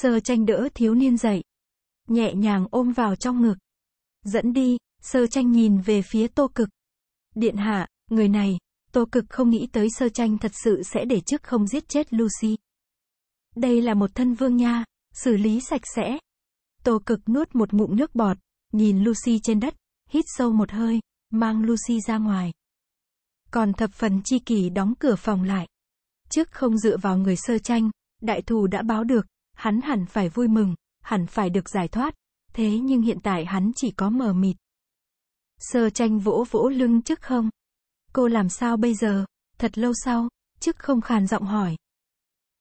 Sơ tranh đỡ thiếu niên dậy. Nhẹ nhàng ôm vào trong ngực. Dẫn đi, sơ tranh nhìn về phía tô cực. Điện hạ, người này, tô cực không nghĩ tới sơ tranh thật sự sẽ để chức không giết chết Lucy. Đây là một thân vương nha, xử lý sạch sẽ. Tô cực nuốt một ngụm nước bọt, nhìn Lucy trên đất, hít sâu một hơi, mang Lucy ra ngoài. Còn thập phần chi kỷ đóng cửa phòng lại. Trước không dựa vào người sơ tranh, đại thù đã báo được, hắn hẳn phải vui mừng, hẳn phải được giải thoát, thế nhưng hiện tại hắn chỉ có mờ mịt. Sơ tranh vỗ vỗ lưng trước không. Cô làm sao bây giờ? Thật lâu sau, trước không khàn giọng hỏi.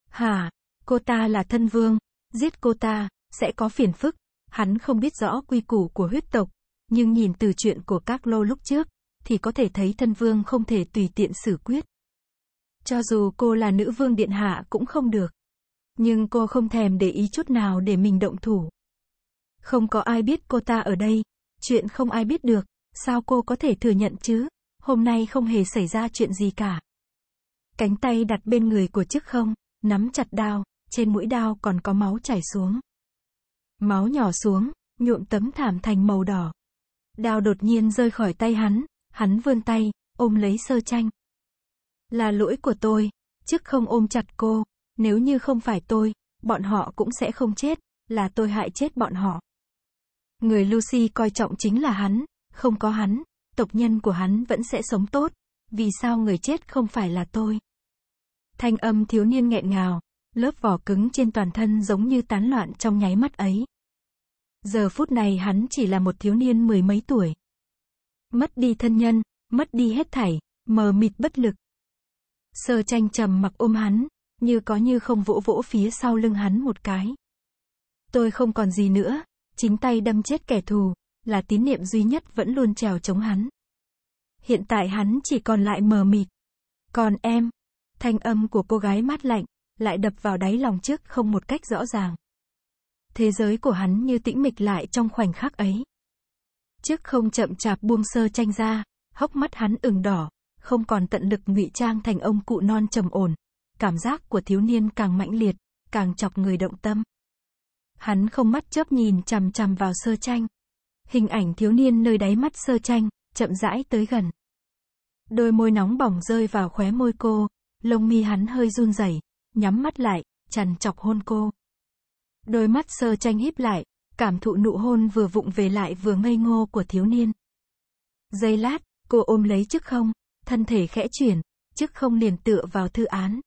hà cô ta là thân vương, giết cô ta, sẽ có phiền phức. Hắn không biết rõ quy củ của huyết tộc, nhưng nhìn từ chuyện của các lô lúc trước, thì có thể thấy thân vương không thể tùy tiện xử quyết. Cho dù cô là nữ vương điện hạ cũng không được. Nhưng cô không thèm để ý chút nào để mình động thủ. Không có ai biết cô ta ở đây. Chuyện không ai biết được, sao cô có thể thừa nhận chứ? Hôm nay không hề xảy ra chuyện gì cả. Cánh tay đặt bên người của chức không, nắm chặt đao, trên mũi đao còn có máu chảy xuống. Máu nhỏ xuống, nhuộm tấm thảm thành màu đỏ. Đao đột nhiên rơi khỏi tay hắn, hắn vươn tay, ôm lấy sơ tranh. Là lỗi của tôi, chức không ôm chặt cô, nếu như không phải tôi, bọn họ cũng sẽ không chết, là tôi hại chết bọn họ. Người Lucy coi trọng chính là hắn, không có hắn, tộc nhân của hắn vẫn sẽ sống tốt. Vì sao người chết không phải là tôi? Thanh âm thiếu niên nghẹn ngào, lớp vỏ cứng trên toàn thân giống như tán loạn trong nháy mắt ấy. Giờ phút này hắn chỉ là một thiếu niên mười mấy tuổi. Mất đi thân nhân, mất đi hết thảy, mờ mịt bất lực. Sơ tranh trầm mặc ôm hắn, như có như không vỗ vỗ phía sau lưng hắn một cái. Tôi không còn gì nữa, chính tay đâm chết kẻ thù, là tín niệm duy nhất vẫn luôn trèo chống hắn. Hiện tại hắn chỉ còn lại mờ mịt. Còn em, thanh âm của cô gái mát lạnh, lại đập vào đáy lòng trước không một cách rõ ràng. Thế giới của hắn như tĩnh mịch lại trong khoảnh khắc ấy. Trước không chậm chạp buông sơ tranh ra, hốc mắt hắn ửng đỏ, không còn tận lực ngụy trang thành ông cụ non trầm ổn, cảm giác của thiếu niên càng mãnh liệt, càng chọc người động tâm. Hắn không mắt chớp nhìn chằm chằm vào sơ tranh. Hình ảnh thiếu niên nơi đáy mắt sơ tranh, chậm rãi tới gần. Đôi môi nóng bỏng rơi vào khóe môi cô, lông mi hắn hơi run rẩy, nhắm mắt lại, chằn chọc hôn cô. Đôi mắt sơ tranh híp lại, cảm thụ nụ hôn vừa vụng về lại vừa ngây ngô của thiếu niên. Giây lát, cô ôm lấy chức không, thân thể khẽ chuyển, chức không liền tựa vào thư án.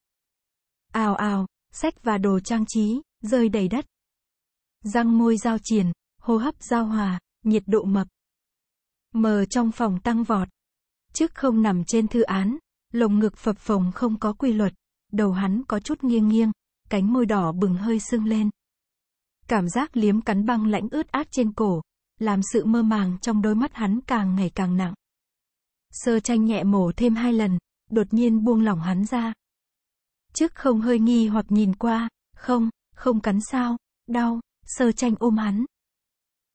Ào ào, sách và đồ trang trí, rơi đầy đất. Răng môi giao triển, hô hấp giao hòa, nhiệt độ mập. Mờ trong phòng tăng vọt. Trước không nằm trên thư án, lồng ngực phập phồng không có quy luật, đầu hắn có chút nghiêng nghiêng, cánh môi đỏ bừng hơi sưng lên. Cảm giác liếm cắn băng lãnh ướt át trên cổ, làm sự mơ màng trong đôi mắt hắn càng ngày càng nặng. Sơ tranh nhẹ mổ thêm hai lần, đột nhiên buông lỏng hắn ra. Trước không hơi nghi hoặc nhìn qua, không, không cắn sao, đau, sơ tranh ôm hắn.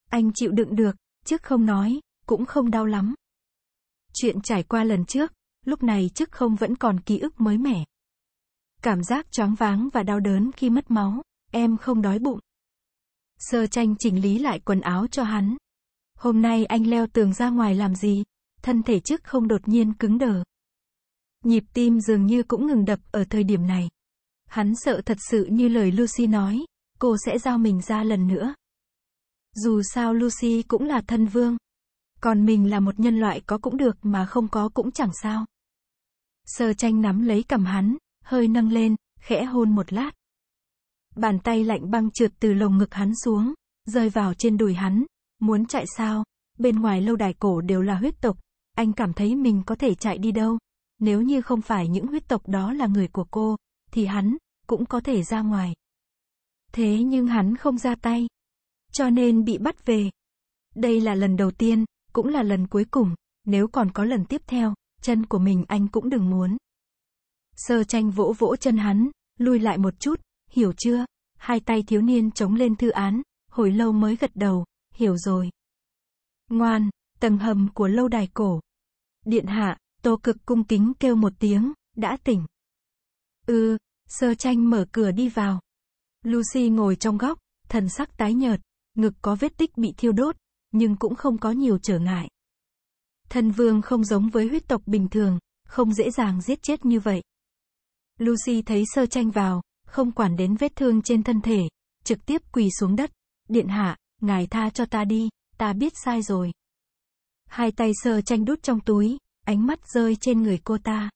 Anh chịu đựng được, trước không nói, cũng không đau lắm. Chuyện trải qua lần trước, lúc này trước không vẫn còn ký ức mới mẻ. Cảm giác choáng váng và đau đớn khi mất máu, em không đói bụng. Sơ tranh chỉnh lý lại quần áo cho hắn. Hôm nay anh leo tường ra ngoài làm gì? Thân thể trước không đột nhiên cứng đờ. Nhịp tim dường như cũng ngừng đập ở thời điểm này. Hắn sợ thật sự như lời Lucy nói, cô sẽ giao mình ra lần nữa. Dù sao Lucy cũng là thân vương. Còn mình là một nhân loại có cũng được mà không có cũng chẳng sao. Sơ tranh nắm lấy cầm hắn, hơi nâng lên, khẽ hôn một lát. Bàn tay lạnh băng trượt từ lồng ngực hắn xuống, rơi vào trên đùi hắn. Muốn chạy sao? Bên ngoài lâu đài cổ đều là huyết tộc. Anh cảm thấy mình có thể chạy đi đâu? Nếu như không phải những huyết tộc đó là người của cô, thì hắn cũng có thể ra ngoài. Thế nhưng hắn không ra tay, cho nên bị bắt về. Đây là lần đầu tiên, cũng là lần cuối cùng, nếu còn có lần tiếp theo, chân của mình anh cũng đừng muốn. Sơ tranh vỗ vỗ chân hắn, lui lại một chút, hiểu chưa? Hai tay thiếu niên chống lên thư án, hồi lâu mới gật đầu, hiểu rồi. Ngoan, tầng hầm của lâu đài cổ. Điện hạ, Tô cực cung kính kêu một tiếng, đã tỉnh. Ừ, sơ tranh mở cửa đi vào. Lucy ngồi trong góc, thần sắc tái nhợt, ngực có vết tích bị thiêu đốt, nhưng cũng không có nhiều trở ngại. Thần vương không giống với huyết tộc bình thường, không dễ dàng giết chết như vậy. Lucy thấy sơ tranh vào, không quản đến vết thương trên thân thể, trực tiếp quỳ xuống đất. Điện hạ, ngài tha cho ta đi, ta biết sai rồi. Hai tay sơ tranh đút trong túi, ánh mắt rơi trên người cô ta.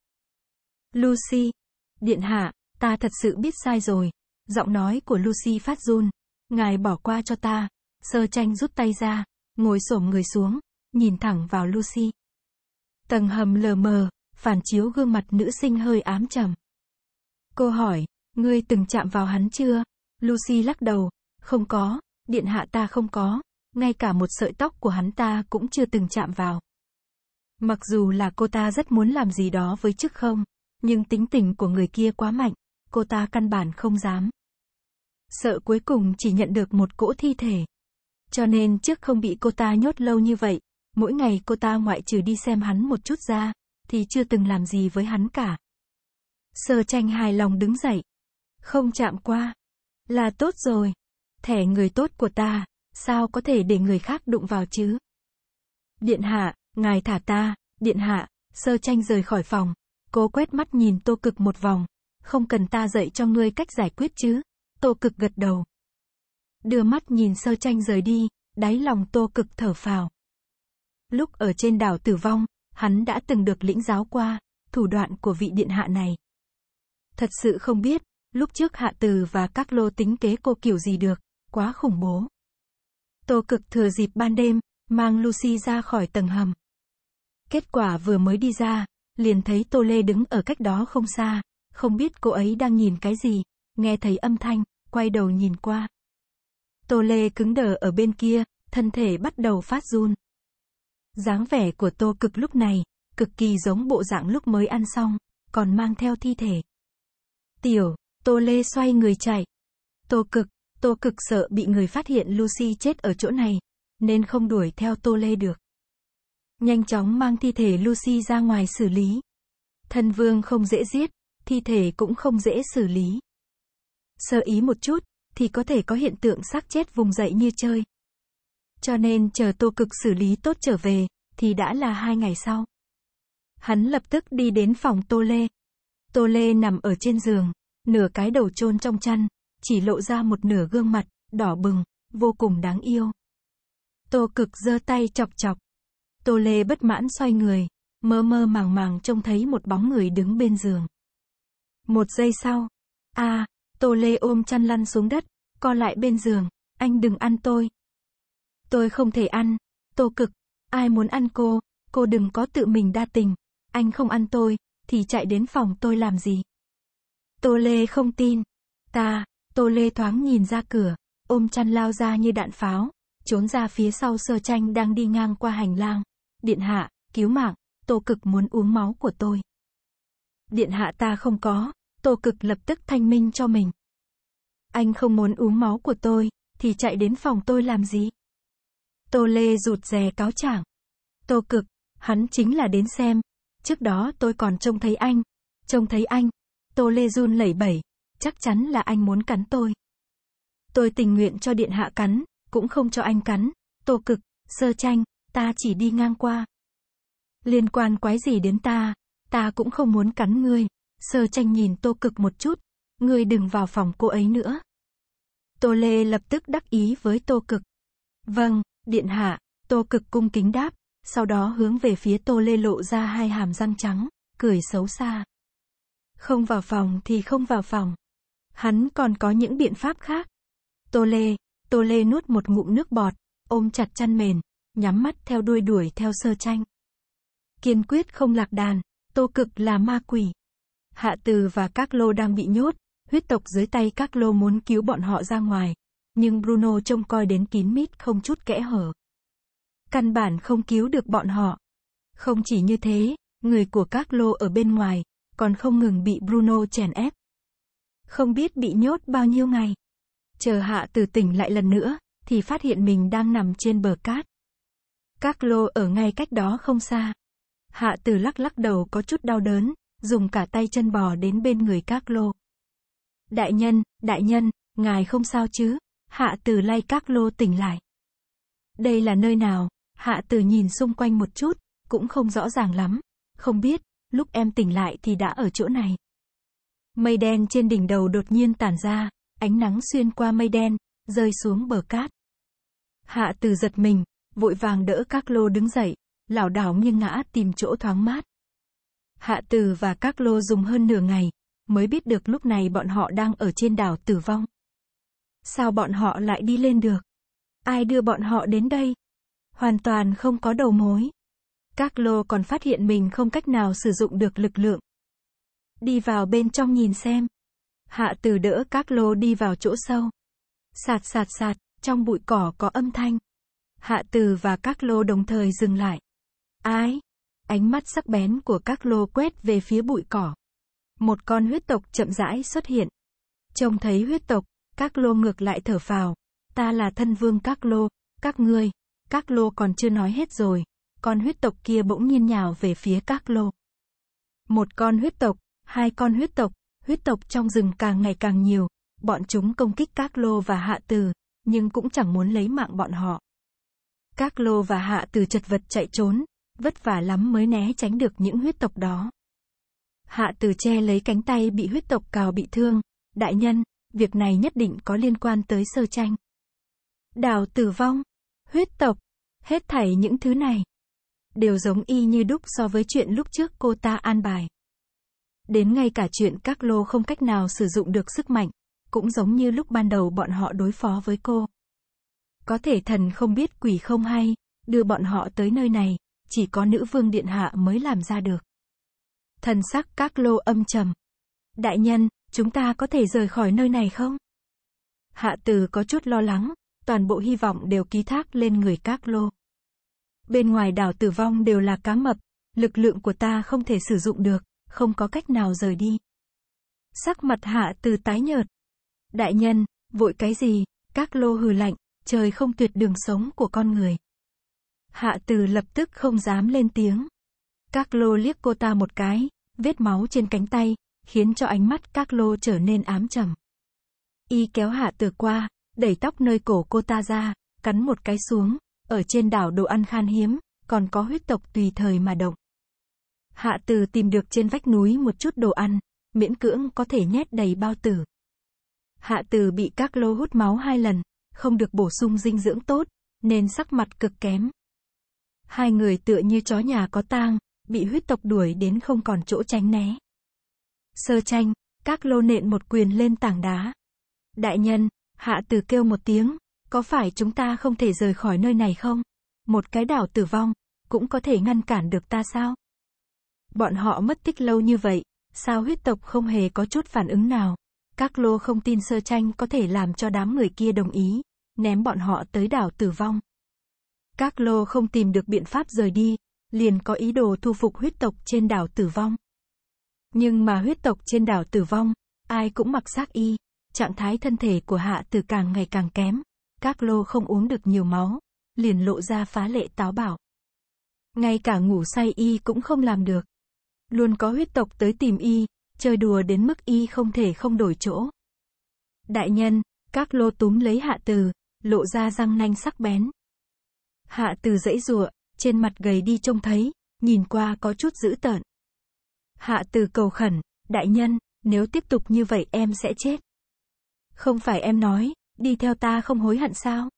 Lucy, điện hạ, ta thật sự biết sai rồi. Giọng nói của Lucy phát run. Ngài bỏ qua cho ta. Sơ tranh rút tay ra, ngồi xổm người xuống, nhìn thẳng vào Lucy. Tầng hầm lờ mờ, phản chiếu gương mặt nữ sinh hơi ám trầm. Cô hỏi, ngươi từng chạm vào hắn chưa? Lucy lắc đầu, không có, điện hạ ta không có, ngay cả một sợi tóc của hắn ta cũng chưa từng chạm vào. Mặc dù là cô ta rất muốn làm gì đó với chức không, nhưng tính tình của người kia quá mạnh, cô ta căn bản không dám. Sợ cuối cùng chỉ nhận được một cỗ thi thể. Cho nên trước không bị cô ta nhốt lâu như vậy, mỗi ngày cô ta ngoại trừ đi xem hắn một chút ra, thì chưa từng làm gì với hắn cả. Sơ tranh hài lòng đứng dậy. Không chạm qua. Là tốt rồi. Thẻ người tốt của ta, sao có thể để người khác đụng vào chứ? Điện hạ, Ngài thả ta, điện hạ, sơ tranh rời khỏi phòng. Cố quét mắt nhìn tô cực một vòng. Không cần ta dạy cho ngươi cách giải quyết chứ. Tô cực gật đầu. Đưa mắt nhìn sơ tranh rời đi, đáy lòng tô cực thở phào. Lúc ở trên đảo tử vong, hắn đã từng được lĩnh giáo qua, thủ đoạn của vị điện hạ này. Thật sự không biết, lúc trước hạ từ và các lô tính kế cô kiểu gì được, quá khủng bố. Tô cực thừa dịp ban đêm, mang Lucy ra khỏi tầng hầm. Kết quả vừa mới đi ra, liền thấy Tô Lê đứng ở cách đó không xa, không biết cô ấy đang nhìn cái gì, nghe thấy âm thanh, quay đầu nhìn qua. Tô Lê cứng đờ ở bên kia, thân thể bắt đầu phát run. dáng vẻ của Tô Cực lúc này, cực kỳ giống bộ dạng lúc mới ăn xong, còn mang theo thi thể. Tiểu, Tô Lê xoay người chạy. Tô Cực, Tô Cực sợ bị người phát hiện Lucy chết ở chỗ này, nên không đuổi theo Tô Lê được nhanh chóng mang thi thể Lucy ra ngoài xử lý. Thân vương không dễ giết, thi thể cũng không dễ xử lý. Sơ ý một chút, thì có thể có hiện tượng xác chết vùng dậy như chơi. Cho nên chờ tô cực xử lý tốt trở về, thì đã là hai ngày sau. Hắn lập tức đi đến phòng Tô Lê. Tô Lê nằm ở trên giường, nửa cái đầu chôn trong chăn, chỉ lộ ra một nửa gương mặt, đỏ bừng, vô cùng đáng yêu. Tô cực giơ tay chọc chọc, Tô Lê bất mãn xoay người, mơ mơ màng màng trông thấy một bóng người đứng bên giường. Một giây sau, a, Tô Lê ôm chăn lăn xuống đất, co lại bên giường, anh đừng ăn tôi. Tôi không thể ăn, Tô Cực, ai muốn ăn cô, cô đừng có tự mình đa tình, anh không ăn tôi, thì chạy đến phòng tôi làm gì. Tô Lê không tin, ta, Tô Lê thoáng nhìn ra cửa, ôm chăn lao ra như đạn pháo trốn ra phía sau sơ tranh đang đi ngang qua hành lang. Điện hạ, cứu mạng, tô cực muốn uống máu của tôi. Điện hạ ta không có, tô cực lập tức thanh minh cho mình. Anh không muốn uống máu của tôi, thì chạy đến phòng tôi làm gì? Tô Lê rụt rè cáo trạng. Tô cực, hắn chính là đến xem. Trước đó tôi còn trông thấy anh. Trông thấy anh. Tô Lê run lẩy bẩy. Chắc chắn là anh muốn cắn tôi. Tôi tình nguyện cho điện hạ cắn, cũng không cho anh cắn. Tô cực, sơ tranh, ta chỉ đi ngang qua. Liên quan quái gì đến ta, ta cũng không muốn cắn ngươi. Sơ tranh nhìn tô cực một chút, ngươi đừng vào phòng cô ấy nữa. Tô Lê lập tức đắc ý với tô cực. Vâng, điện hạ, tô cực cung kính đáp, sau đó hướng về phía tô Lê lộ ra hai hàm răng trắng, cười xấu xa. Không vào phòng thì không vào phòng. Hắn còn có những biện pháp khác. Tô Lê, Tô Lê nuốt một ngụm nước bọt, ôm chặt chăn mền, nhắm mắt theo đuôi đuổi theo sơ tranh. Kiên quyết không lạc đàn, Tô Cực là ma quỷ. Hạ Từ và các lô đang bị nhốt, huyết tộc dưới tay các lô muốn cứu bọn họ ra ngoài. Nhưng Bruno trông coi đến kín mít không chút kẽ hở. Căn bản không cứu được bọn họ. Không chỉ như thế, người của các lô ở bên ngoài, còn không ngừng bị Bruno chèn ép. Không biết bị nhốt bao nhiêu ngày chờ hạ từ tỉnh lại lần nữa, thì phát hiện mình đang nằm trên bờ cát. Các lô ở ngay cách đó không xa. Hạ từ lắc lắc đầu có chút đau đớn, dùng cả tay chân bò đến bên người các lô. Đại nhân, đại nhân, ngài không sao chứ? Hạ từ lay các lô tỉnh lại. Đây là nơi nào? Hạ từ nhìn xung quanh một chút, cũng không rõ ràng lắm. Không biết, lúc em tỉnh lại thì đã ở chỗ này. Mây đen trên đỉnh đầu đột nhiên tản ra, ánh nắng xuyên qua mây đen, rơi xuống bờ cát. Hạ từ giật mình, vội vàng đỡ các lô đứng dậy, lảo đảo nhưng ngã tìm chỗ thoáng mát. Hạ từ và các lô dùng hơn nửa ngày, mới biết được lúc này bọn họ đang ở trên đảo tử vong. Sao bọn họ lại đi lên được? Ai đưa bọn họ đến đây? Hoàn toàn không có đầu mối. Các lô còn phát hiện mình không cách nào sử dụng được lực lượng. Đi vào bên trong nhìn xem. Hạ từ đỡ các lô đi vào chỗ sâu. Sạt sạt sạt, trong bụi cỏ có âm thanh. Hạ từ và các lô đồng thời dừng lại. Ái! Ánh mắt sắc bén của các lô quét về phía bụi cỏ. Một con huyết tộc chậm rãi xuất hiện. Trông thấy huyết tộc, các lô ngược lại thở phào. Ta là thân vương các lô, các ngươi. Các lô còn chưa nói hết rồi. Con huyết tộc kia bỗng nhiên nhào về phía các lô. Một con huyết tộc, hai con huyết tộc, huyết tộc trong rừng càng ngày càng nhiều, bọn chúng công kích Các Lô và Hạ Từ, nhưng cũng chẳng muốn lấy mạng bọn họ. Các Lô và Hạ Từ chật vật chạy trốn, vất vả lắm mới né tránh được những huyết tộc đó. Hạ Từ che lấy cánh tay bị huyết tộc cào bị thương, đại nhân, việc này nhất định có liên quan tới sơ tranh. Đào tử vong, huyết tộc, hết thảy những thứ này đều giống y như đúc so với chuyện lúc trước cô ta an bài. Đến ngay cả chuyện các lô không cách nào sử dụng được sức mạnh, cũng giống như lúc ban đầu bọn họ đối phó với cô. Có thể thần không biết quỷ không hay, đưa bọn họ tới nơi này, chỉ có nữ vương điện hạ mới làm ra được. Thần sắc các lô âm trầm. Đại nhân, chúng ta có thể rời khỏi nơi này không? Hạ từ có chút lo lắng, toàn bộ hy vọng đều ký thác lên người các lô. Bên ngoài đảo tử vong đều là cá mập, lực lượng của ta không thể sử dụng được không có cách nào rời đi. Sắc mặt hạ từ tái nhợt. Đại nhân, vội cái gì, các lô hừ lạnh, trời không tuyệt đường sống của con người. Hạ từ lập tức không dám lên tiếng. Các lô liếc cô ta một cái, vết máu trên cánh tay, khiến cho ánh mắt các lô trở nên ám trầm. Y kéo hạ từ qua, đẩy tóc nơi cổ cô ta ra, cắn một cái xuống, ở trên đảo đồ ăn khan hiếm, còn có huyết tộc tùy thời mà động. Hạ từ tìm được trên vách núi một chút đồ ăn, miễn cưỡng có thể nhét đầy bao tử. Hạ từ bị các lô hút máu hai lần, không được bổ sung dinh dưỡng tốt, nên sắc mặt cực kém. Hai người tựa như chó nhà có tang, bị huyết tộc đuổi đến không còn chỗ tránh né. Sơ tranh, các lô nện một quyền lên tảng đá. Đại nhân, hạ từ kêu một tiếng, có phải chúng ta không thể rời khỏi nơi này không? Một cái đảo tử vong, cũng có thể ngăn cản được ta sao? Bọn họ mất tích lâu như vậy, sao huyết tộc không hề có chút phản ứng nào? Các lô không tin sơ tranh có thể làm cho đám người kia đồng ý, ném bọn họ tới đảo tử vong. Các lô không tìm được biện pháp rời đi, liền có ý đồ thu phục huyết tộc trên đảo tử vong. Nhưng mà huyết tộc trên đảo tử vong, ai cũng mặc xác y, trạng thái thân thể của hạ tử càng ngày càng kém, các lô không uống được nhiều máu, liền lộ ra phá lệ táo bảo. Ngay cả ngủ say y cũng không làm được, Luôn có huyết tộc tới tìm y, chơi đùa đến mức y không thể không đổi chỗ. Đại nhân, các lô túm lấy hạ từ, lộ ra răng nanh sắc bén. Hạ từ dãy rụa, trên mặt gầy đi trông thấy, nhìn qua có chút dữ tợn. Hạ từ cầu khẩn, đại nhân, nếu tiếp tục như vậy em sẽ chết. Không phải em nói, đi theo ta không hối hận sao?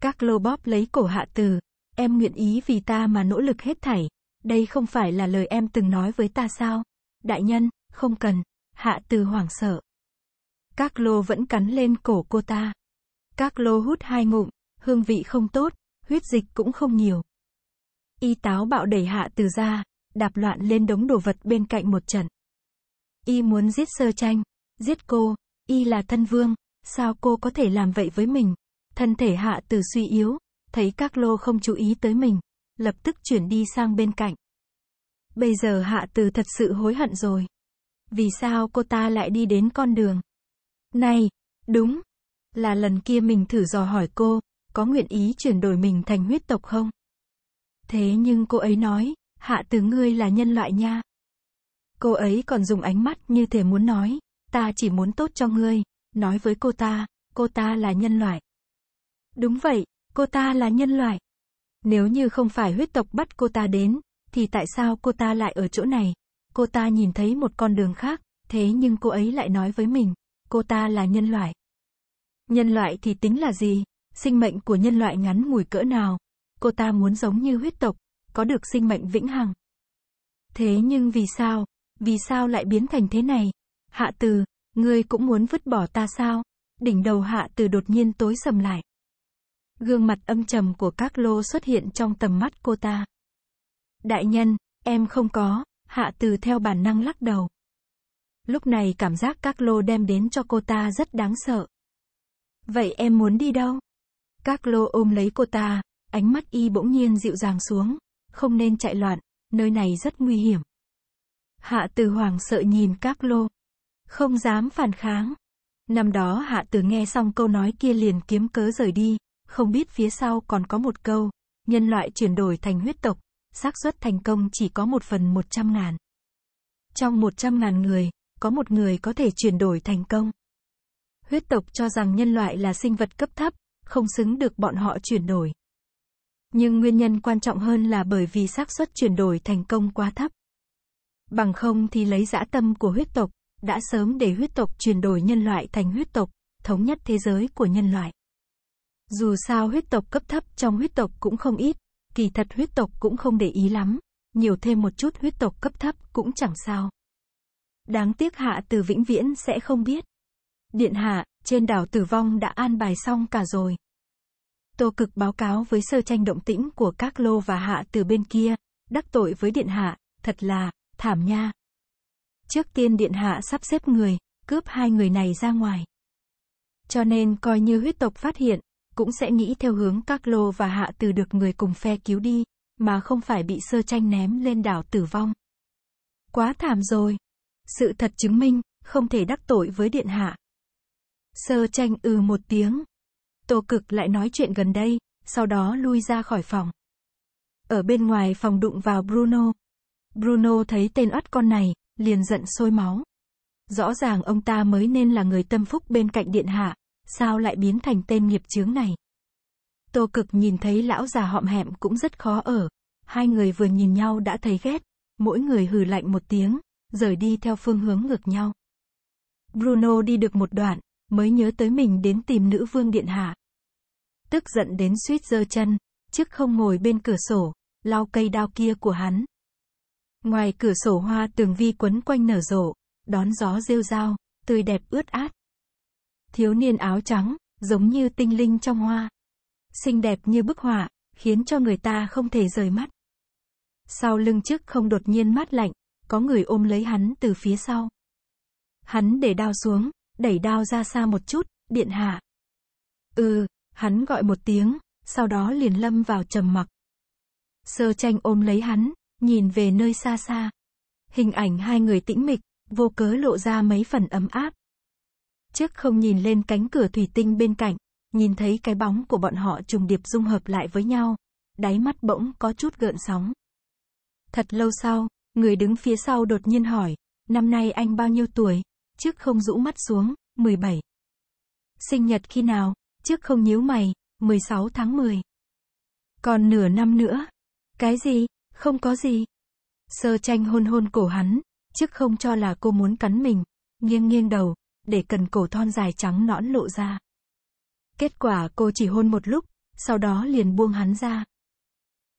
Các lô bóp lấy cổ hạ từ, em nguyện ý vì ta mà nỗ lực hết thảy, đây không phải là lời em từng nói với ta sao? Đại nhân, không cần, hạ từ hoảng sợ. Các lô vẫn cắn lên cổ cô ta. Các lô hút hai ngụm, hương vị không tốt, huyết dịch cũng không nhiều. Y táo bạo đẩy hạ từ ra, đạp loạn lên đống đồ vật bên cạnh một trận. Y muốn giết sơ tranh, giết cô, Y là thân vương, sao cô có thể làm vậy với mình? Thân thể hạ từ suy yếu, thấy các lô không chú ý tới mình, lập tức chuyển đi sang bên cạnh. Bây giờ Hạ Từ thật sự hối hận rồi. Vì sao cô ta lại đi đến con đường? Này, đúng, là lần kia mình thử dò hỏi cô, có nguyện ý chuyển đổi mình thành huyết tộc không? Thế nhưng cô ấy nói, Hạ Từ ngươi là nhân loại nha. Cô ấy còn dùng ánh mắt như thể muốn nói, ta chỉ muốn tốt cho ngươi, nói với cô ta, cô ta là nhân loại. Đúng vậy, cô ta là nhân loại. Nếu như không phải huyết tộc bắt cô ta đến, thì tại sao cô ta lại ở chỗ này? Cô ta nhìn thấy một con đường khác, thế nhưng cô ấy lại nói với mình, cô ta là nhân loại. Nhân loại thì tính là gì? Sinh mệnh của nhân loại ngắn ngủi cỡ nào? Cô ta muốn giống như huyết tộc, có được sinh mệnh vĩnh hằng. Thế nhưng vì sao? Vì sao lại biến thành thế này? Hạ từ, ngươi cũng muốn vứt bỏ ta sao? Đỉnh đầu hạ từ đột nhiên tối sầm lại. Gương mặt âm trầm của các lô xuất hiện trong tầm mắt cô ta. Đại nhân, em không có, hạ từ theo bản năng lắc đầu. Lúc này cảm giác các lô đem đến cho cô ta rất đáng sợ. Vậy em muốn đi đâu? Các lô ôm lấy cô ta, ánh mắt y bỗng nhiên dịu dàng xuống. Không nên chạy loạn, nơi này rất nguy hiểm. Hạ từ hoàng sợ nhìn các lô. Không dám phản kháng. Năm đó hạ từ nghe xong câu nói kia liền kiếm cớ rời đi, không biết phía sau còn có một câu, nhân loại chuyển đổi thành huyết tộc, xác suất thành công chỉ có một phần một trăm ngàn. Trong một trăm ngàn người, có một người có thể chuyển đổi thành công. Huyết tộc cho rằng nhân loại là sinh vật cấp thấp, không xứng được bọn họ chuyển đổi. Nhưng nguyên nhân quan trọng hơn là bởi vì xác suất chuyển đổi thành công quá thấp. Bằng không thì lấy dã tâm của huyết tộc, đã sớm để huyết tộc chuyển đổi nhân loại thành huyết tộc, thống nhất thế giới của nhân loại. Dù sao huyết tộc cấp thấp trong huyết tộc cũng không ít, kỳ thật huyết tộc cũng không để ý lắm, nhiều thêm một chút huyết tộc cấp thấp cũng chẳng sao. Đáng tiếc hạ từ vĩnh viễn sẽ không biết. Điện hạ, trên đảo tử vong đã an bài xong cả rồi. Tô cực báo cáo với sơ tranh động tĩnh của các lô và hạ từ bên kia, đắc tội với điện hạ, thật là, thảm nha. Trước tiên điện hạ sắp xếp người, cướp hai người này ra ngoài. Cho nên coi như huyết tộc phát hiện, cũng sẽ nghĩ theo hướng các lô và hạ từ được người cùng phe cứu đi, mà không phải bị sơ tranh ném lên đảo tử vong. Quá thảm rồi. Sự thật chứng minh, không thể đắc tội với điện hạ. Sơ tranh ừ một tiếng. Tô cực lại nói chuyện gần đây, sau đó lui ra khỏi phòng. Ở bên ngoài phòng đụng vào Bruno. Bruno thấy tên oắt con này, liền giận sôi máu. Rõ ràng ông ta mới nên là người tâm phúc bên cạnh điện hạ, sao lại biến thành tên nghiệp chướng này? Tô cực nhìn thấy lão già họm hẹm cũng rất khó ở. Hai người vừa nhìn nhau đã thấy ghét, mỗi người hừ lạnh một tiếng, rời đi theo phương hướng ngược nhau. Bruno đi được một đoạn, mới nhớ tới mình đến tìm nữ vương điện hạ. Tức giận đến suýt giơ chân, trước không ngồi bên cửa sổ, lau cây đao kia của hắn. Ngoài cửa sổ hoa tường vi quấn quanh nở rộ, đón gió rêu rao, tươi đẹp ướt át thiếu niên áo trắng, giống như tinh linh trong hoa. Xinh đẹp như bức họa, khiến cho người ta không thể rời mắt. Sau lưng trước không đột nhiên mát lạnh, có người ôm lấy hắn từ phía sau. Hắn để đao xuống, đẩy đao ra xa một chút, điện hạ. Ừ, hắn gọi một tiếng, sau đó liền lâm vào trầm mặc. Sơ tranh ôm lấy hắn, nhìn về nơi xa xa. Hình ảnh hai người tĩnh mịch, vô cớ lộ ra mấy phần ấm áp. Trước không nhìn lên cánh cửa thủy tinh bên cạnh, nhìn thấy cái bóng của bọn họ trùng điệp dung hợp lại với nhau, đáy mắt bỗng có chút gợn sóng. Thật lâu sau, người đứng phía sau đột nhiên hỏi, năm nay anh bao nhiêu tuổi? Trước không rũ mắt xuống, 17. Sinh nhật khi nào? Trước không nhíu mày, 16 tháng 10. Còn nửa năm nữa. Cái gì? Không có gì. Sơ tranh hôn hôn cổ hắn, trước không cho là cô muốn cắn mình, nghiêng nghiêng đầu, để cần cổ thon dài trắng nõn lộ ra. Kết quả cô chỉ hôn một lúc, sau đó liền buông hắn ra.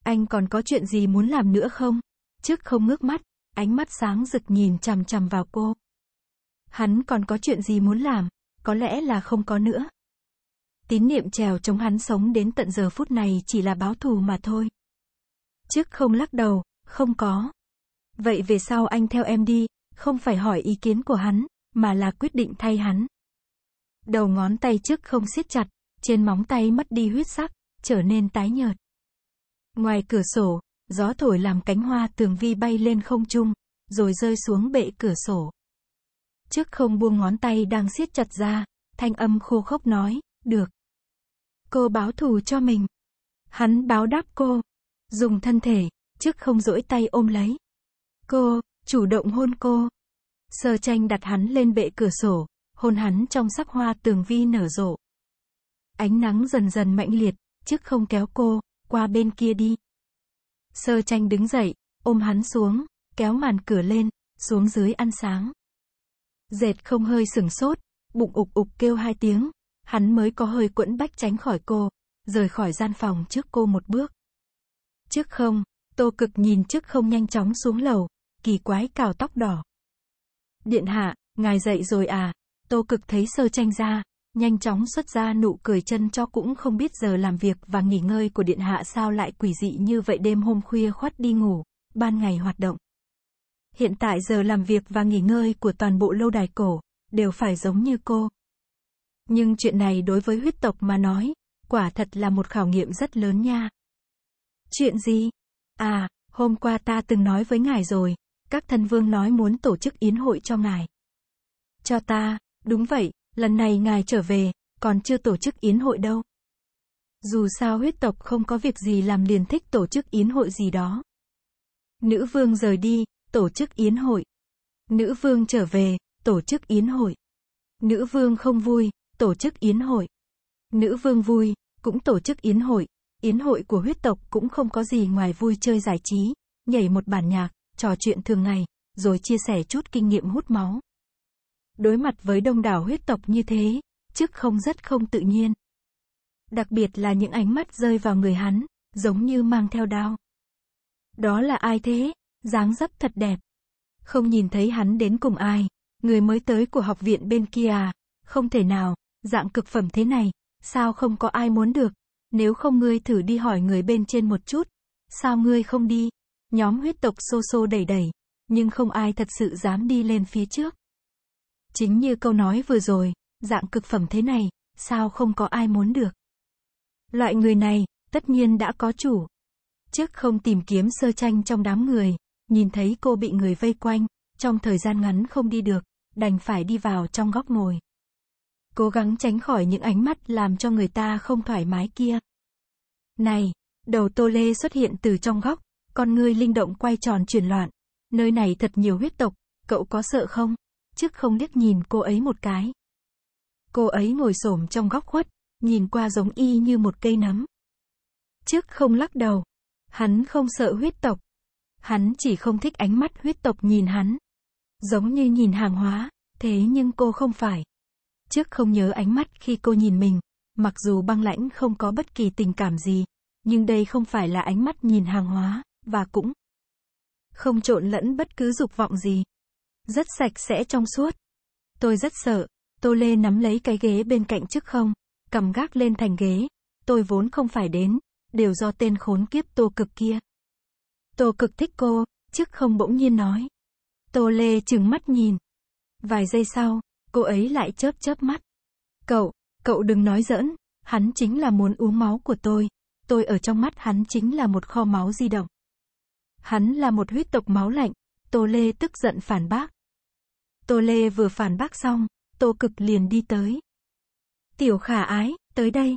Anh còn có chuyện gì muốn làm nữa không? Trước không ngước mắt, ánh mắt sáng rực nhìn chằm chằm vào cô. Hắn còn có chuyện gì muốn làm, có lẽ là không có nữa. Tín niệm trèo chống hắn sống đến tận giờ phút này chỉ là báo thù mà thôi. Trước không lắc đầu, không có. Vậy về sau anh theo em đi, không phải hỏi ý kiến của hắn, mà là quyết định thay hắn. Đầu ngón tay trước không siết chặt, trên móng tay mất đi huyết sắc, trở nên tái nhợt. Ngoài cửa sổ, gió thổi làm cánh hoa tường vi bay lên không trung, rồi rơi xuống bệ cửa sổ. Trước không buông ngón tay đang siết chặt ra, thanh âm khô khốc nói, được. Cô báo thù cho mình. Hắn báo đáp cô. Dùng thân thể, trước không dỗi tay ôm lấy. Cô, chủ động hôn cô. Sơ tranh đặt hắn lên bệ cửa sổ, hôn hắn trong sắc hoa tường vi nở rộ. Ánh nắng dần dần mãnh liệt, chức không kéo cô, qua bên kia đi. Sơ tranh đứng dậy, ôm hắn xuống, kéo màn cửa lên, xuống dưới ăn sáng. Dệt không hơi sửng sốt, bụng ục ục kêu hai tiếng, hắn mới có hơi quẫn bách tránh khỏi cô, rời khỏi gian phòng trước cô một bước. Trước không, tô cực nhìn trước không nhanh chóng xuống lầu, kỳ quái cào tóc đỏ. Điện hạ, ngài dậy rồi à? Tô cực thấy sơ tranh ra, nhanh chóng xuất ra nụ cười chân cho cũng không biết giờ làm việc và nghỉ ngơi của điện hạ sao lại quỷ dị như vậy đêm hôm khuya khoát đi ngủ, ban ngày hoạt động. Hiện tại giờ làm việc và nghỉ ngơi của toàn bộ lâu đài cổ, đều phải giống như cô. Nhưng chuyện này đối với huyết tộc mà nói, quả thật là một khảo nghiệm rất lớn nha. Chuyện gì? À, hôm qua ta từng nói với ngài rồi, các thần vương nói muốn tổ chức yến hội cho ngài. Cho ta, đúng vậy, lần này ngài trở về, còn chưa tổ chức yến hội đâu. Dù sao huyết tộc không có việc gì làm liền thích tổ chức yến hội gì đó. Nữ vương rời đi, tổ chức yến hội. Nữ vương trở về, tổ chức yến hội. Nữ vương không vui, tổ chức yến hội. Nữ vương vui, cũng tổ chức yến hội. Yến hội của huyết tộc cũng không có gì ngoài vui chơi giải trí, nhảy một bản nhạc, trò chuyện thường ngày, rồi chia sẻ chút kinh nghiệm hút máu. Đối mặt với đông đảo huyết tộc như thế, trước không rất không tự nhiên. Đặc biệt là những ánh mắt rơi vào người hắn, giống như mang theo đao. Đó là ai thế? Dáng dấp thật đẹp. Không nhìn thấy hắn đến cùng ai, người mới tới của học viện bên kia à? Không thể nào, dạng cực phẩm thế này, sao không có ai muốn được? Nếu không ngươi thử đi hỏi người bên trên một chút, sao ngươi không đi? Nhóm huyết tộc xô xô đẩy đẩy, nhưng không ai thật sự dám đi lên phía trước. Chính như câu nói vừa rồi, dạng cực phẩm thế này, sao không có ai muốn được. Loại người này, tất nhiên đã có chủ. Trước không tìm kiếm sơ tranh trong đám người, nhìn thấy cô bị người vây quanh, trong thời gian ngắn không đi được, đành phải đi vào trong góc ngồi. Cố gắng tránh khỏi những ánh mắt làm cho người ta không thoải mái kia. Này, đầu tô lê xuất hiện từ trong góc, con ngươi linh động quay tròn chuyển loạn. Nơi này thật nhiều huyết tộc, cậu có sợ không? Trước không liếc nhìn cô ấy một cái. Cô ấy ngồi xổm trong góc khuất, nhìn qua giống y như một cây nấm Trước không lắc đầu. Hắn không sợ huyết tộc. Hắn chỉ không thích ánh mắt huyết tộc nhìn hắn. Giống như nhìn hàng hóa, thế nhưng cô không phải. Trước không nhớ ánh mắt khi cô nhìn mình, mặc dù băng lãnh không có bất kỳ tình cảm gì, nhưng đây không phải là ánh mắt nhìn hàng hóa và cũng không trộn lẫn bất cứ dục vọng gì. Rất sạch sẽ trong suốt. Tôi rất sợ. Tô Lê nắm lấy cái ghế bên cạnh trước không, cầm gác lên thành ghế. Tôi vốn không phải đến, đều do tên khốn kiếp tô cực kia. Tô cực thích cô, trước không bỗng nhiên nói. Tô Lê trừng mắt nhìn. Vài giây sau, cô ấy lại chớp chớp mắt. Cậu, cậu đừng nói giỡn, hắn chính là muốn uống máu của tôi. Tôi ở trong mắt hắn chính là một kho máu di động. Hắn là một huyết tộc máu lạnh, Tô Lê tức giận phản bác. Tô Lê vừa phản bác xong, Tô Cực liền đi tới. Tiểu khả ái, tới đây.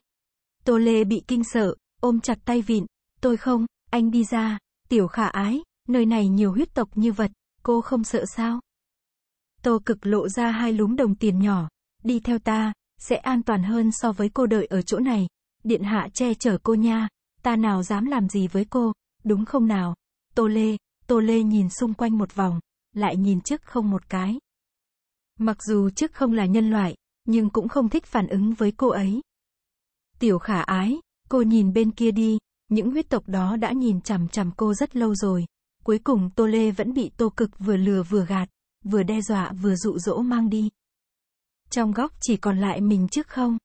Tô Lê bị kinh sợ, ôm chặt tay vịn, tôi không, anh đi ra, tiểu khả ái, nơi này nhiều huyết tộc như vật, cô không sợ sao? Tô Cực lộ ra hai lúm đồng tiền nhỏ, đi theo ta, sẽ an toàn hơn so với cô đợi ở chỗ này, điện hạ che chở cô nha, ta nào dám làm gì với cô, đúng không nào? Tô Lê, Tô Lê nhìn xung quanh một vòng, lại nhìn trước không một cái. Mặc dù trước không là nhân loại, nhưng cũng không thích phản ứng với cô ấy. Tiểu khả ái, cô nhìn bên kia đi, những huyết tộc đó đã nhìn chằm chằm cô rất lâu rồi. Cuối cùng Tô Lê vẫn bị Tô Cực vừa lừa vừa gạt, vừa đe dọa vừa dụ dỗ mang đi. Trong góc chỉ còn lại mình trước không.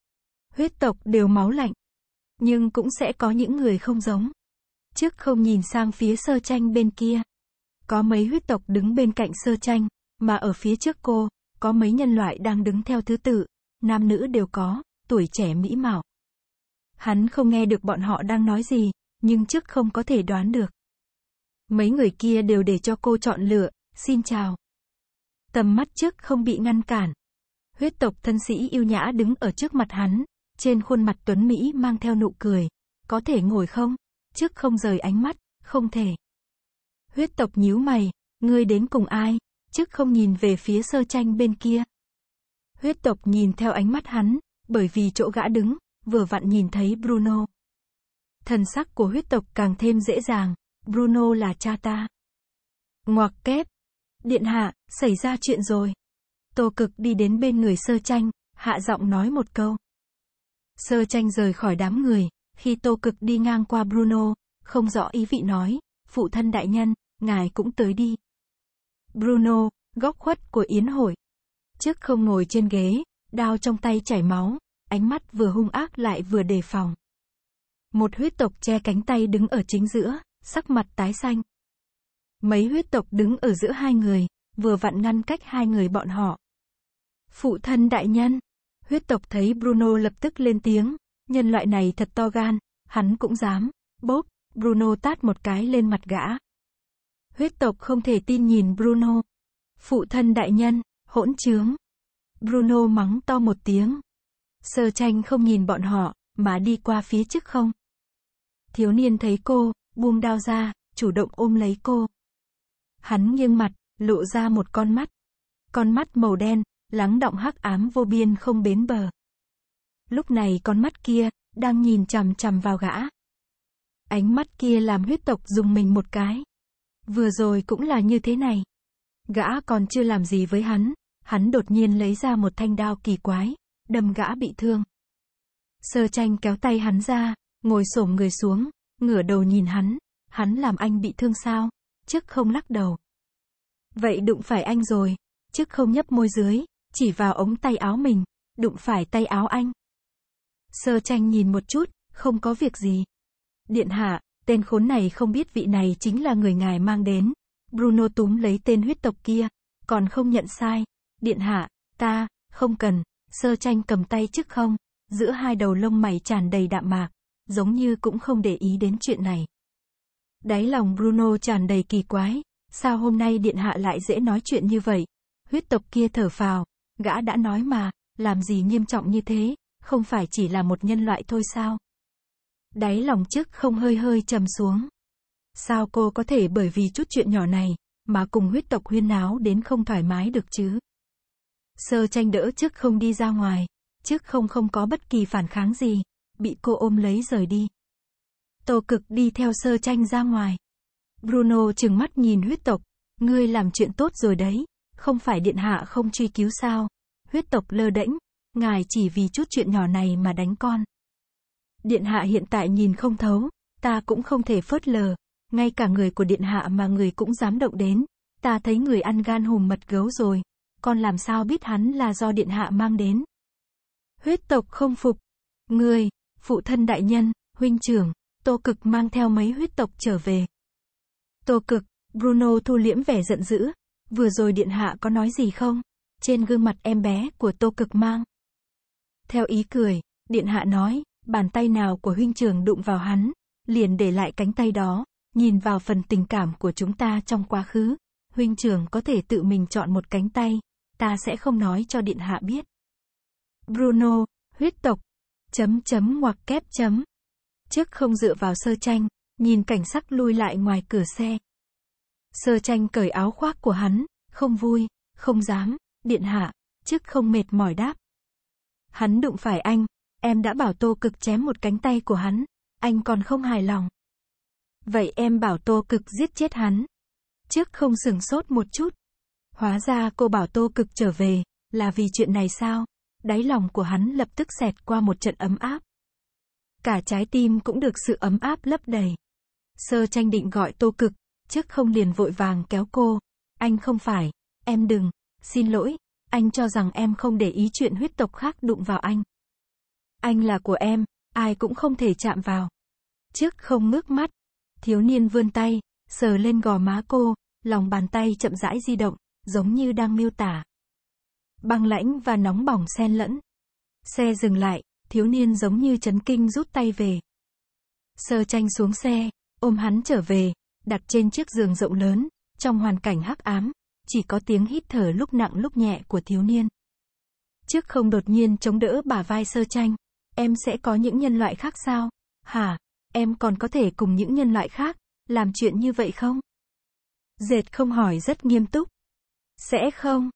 Huyết tộc đều máu lạnh. Nhưng cũng sẽ có những người không giống trước không nhìn sang phía sơ tranh bên kia. Có mấy huyết tộc đứng bên cạnh sơ tranh, mà ở phía trước cô, có mấy nhân loại đang đứng theo thứ tự, nam nữ đều có, tuổi trẻ mỹ mạo. Hắn không nghe được bọn họ đang nói gì, nhưng trước không có thể đoán được. Mấy người kia đều để cho cô chọn lựa, xin chào. Tầm mắt trước không bị ngăn cản. Huyết tộc thân sĩ yêu nhã đứng ở trước mặt hắn, trên khuôn mặt Tuấn Mỹ mang theo nụ cười. Có thể ngồi không? trước không rời ánh mắt, không thể. Huyết tộc nhíu mày, ngươi đến cùng ai, trước không nhìn về phía sơ tranh bên kia. Huyết tộc nhìn theo ánh mắt hắn, bởi vì chỗ gã đứng, vừa vặn nhìn thấy Bruno. Thần sắc của huyết tộc càng thêm dễ dàng, Bruno là cha ta. Ngoặc kép. Điện hạ, xảy ra chuyện rồi. Tô cực đi đến bên người sơ tranh, hạ giọng nói một câu. Sơ tranh rời khỏi đám người, khi Tô Cực đi ngang qua Bruno, không rõ ý vị nói, phụ thân đại nhân, ngài cũng tới đi. Bruno, góc khuất của Yến Hội. Trước không ngồi trên ghế, đao trong tay chảy máu, ánh mắt vừa hung ác lại vừa đề phòng. Một huyết tộc che cánh tay đứng ở chính giữa, sắc mặt tái xanh. Mấy huyết tộc đứng ở giữa hai người, vừa vặn ngăn cách hai người bọn họ. Phụ thân đại nhân, huyết tộc thấy Bruno lập tức lên tiếng, Nhân loại này thật to gan, hắn cũng dám. Bốp, Bruno tát một cái lên mặt gã. Huyết tộc không thể tin nhìn Bruno. Phụ thân đại nhân, hỗn trướng. Bruno mắng to một tiếng. Sơ tranh không nhìn bọn họ, mà đi qua phía trước không. Thiếu niên thấy cô, buông đao ra, chủ động ôm lấy cô. Hắn nghiêng mặt, lộ ra một con mắt. Con mắt màu đen, lắng động hắc ám vô biên không bến bờ lúc này con mắt kia, đang nhìn chằm chằm vào gã. Ánh mắt kia làm huyết tộc dùng mình một cái. Vừa rồi cũng là như thế này. Gã còn chưa làm gì với hắn, hắn đột nhiên lấy ra một thanh đao kỳ quái, đâm gã bị thương. Sơ tranh kéo tay hắn ra, ngồi xổm người xuống, ngửa đầu nhìn hắn, hắn làm anh bị thương sao, chức không lắc đầu. Vậy đụng phải anh rồi, chức không nhấp môi dưới, chỉ vào ống tay áo mình, đụng phải tay áo anh. Sơ tranh nhìn một chút, không có việc gì. Điện hạ, tên khốn này không biết vị này chính là người ngài mang đến. Bruno túm lấy tên huyết tộc kia, còn không nhận sai. Điện hạ, ta, không cần, sơ tranh cầm tay trước không, giữa hai đầu lông mày tràn đầy đạm mạc, giống như cũng không để ý đến chuyện này. Đáy lòng Bruno tràn đầy kỳ quái, sao hôm nay điện hạ lại dễ nói chuyện như vậy? Huyết tộc kia thở phào, gã đã nói mà, làm gì nghiêm trọng như thế, không phải chỉ là một nhân loại thôi sao? Đáy lòng trước không hơi hơi trầm xuống. Sao cô có thể bởi vì chút chuyện nhỏ này, mà cùng huyết tộc huyên náo đến không thoải mái được chứ? Sơ tranh đỡ trước không đi ra ngoài, trước không không có bất kỳ phản kháng gì, bị cô ôm lấy rời đi. Tô cực đi theo sơ tranh ra ngoài. Bruno chừng mắt nhìn huyết tộc, ngươi làm chuyện tốt rồi đấy, không phải điện hạ không truy cứu sao. Huyết tộc lơ đễnh, ngài chỉ vì chút chuyện nhỏ này mà đánh con. Điện hạ hiện tại nhìn không thấu, ta cũng không thể phớt lờ, ngay cả người của điện hạ mà người cũng dám động đến, ta thấy người ăn gan hùm mật gấu rồi, con làm sao biết hắn là do điện hạ mang đến. Huyết tộc không phục, người, phụ thân đại nhân, huynh trưởng, tô cực mang theo mấy huyết tộc trở về. Tô cực, Bruno thu liễm vẻ giận dữ, vừa rồi điện hạ có nói gì không? Trên gương mặt em bé của tô cực mang theo ý cười, điện hạ nói, bàn tay nào của huynh trường đụng vào hắn, liền để lại cánh tay đó, nhìn vào phần tình cảm của chúng ta trong quá khứ, huynh trường có thể tự mình chọn một cánh tay, ta sẽ không nói cho điện hạ biết. Bruno, huyết tộc, chấm chấm hoặc kép chấm. Trước không dựa vào sơ tranh, nhìn cảnh sắc lui lại ngoài cửa xe. Sơ tranh cởi áo khoác của hắn, không vui, không dám, điện hạ, trước không mệt mỏi đáp. Hắn đụng phải anh, em đã bảo tô cực chém một cánh tay của hắn, anh còn không hài lòng. Vậy em bảo tô cực giết chết hắn. Trước không sửng sốt một chút. Hóa ra cô bảo tô cực trở về, là vì chuyện này sao? Đáy lòng của hắn lập tức xẹt qua một trận ấm áp. Cả trái tim cũng được sự ấm áp lấp đầy. Sơ tranh định gọi tô cực, trước không liền vội vàng kéo cô. Anh không phải, em đừng, xin lỗi, anh cho rằng em không để ý chuyện huyết tộc khác đụng vào anh. Anh là của em, ai cũng không thể chạm vào. Trước không ngước mắt, thiếu niên vươn tay, sờ lên gò má cô, lòng bàn tay chậm rãi di động, giống như đang miêu tả. Băng lãnh và nóng bỏng xen lẫn. Xe dừng lại, thiếu niên giống như chấn kinh rút tay về. Sơ tranh xuống xe, ôm hắn trở về, đặt trên chiếc giường rộng lớn, trong hoàn cảnh hắc ám, chỉ có tiếng hít thở lúc nặng lúc nhẹ của thiếu niên. Trước không đột nhiên chống đỡ bà vai sơ tranh, em sẽ có những nhân loại khác sao? Hả, em còn có thể cùng những nhân loại khác, làm chuyện như vậy không? Dệt không hỏi rất nghiêm túc. Sẽ không.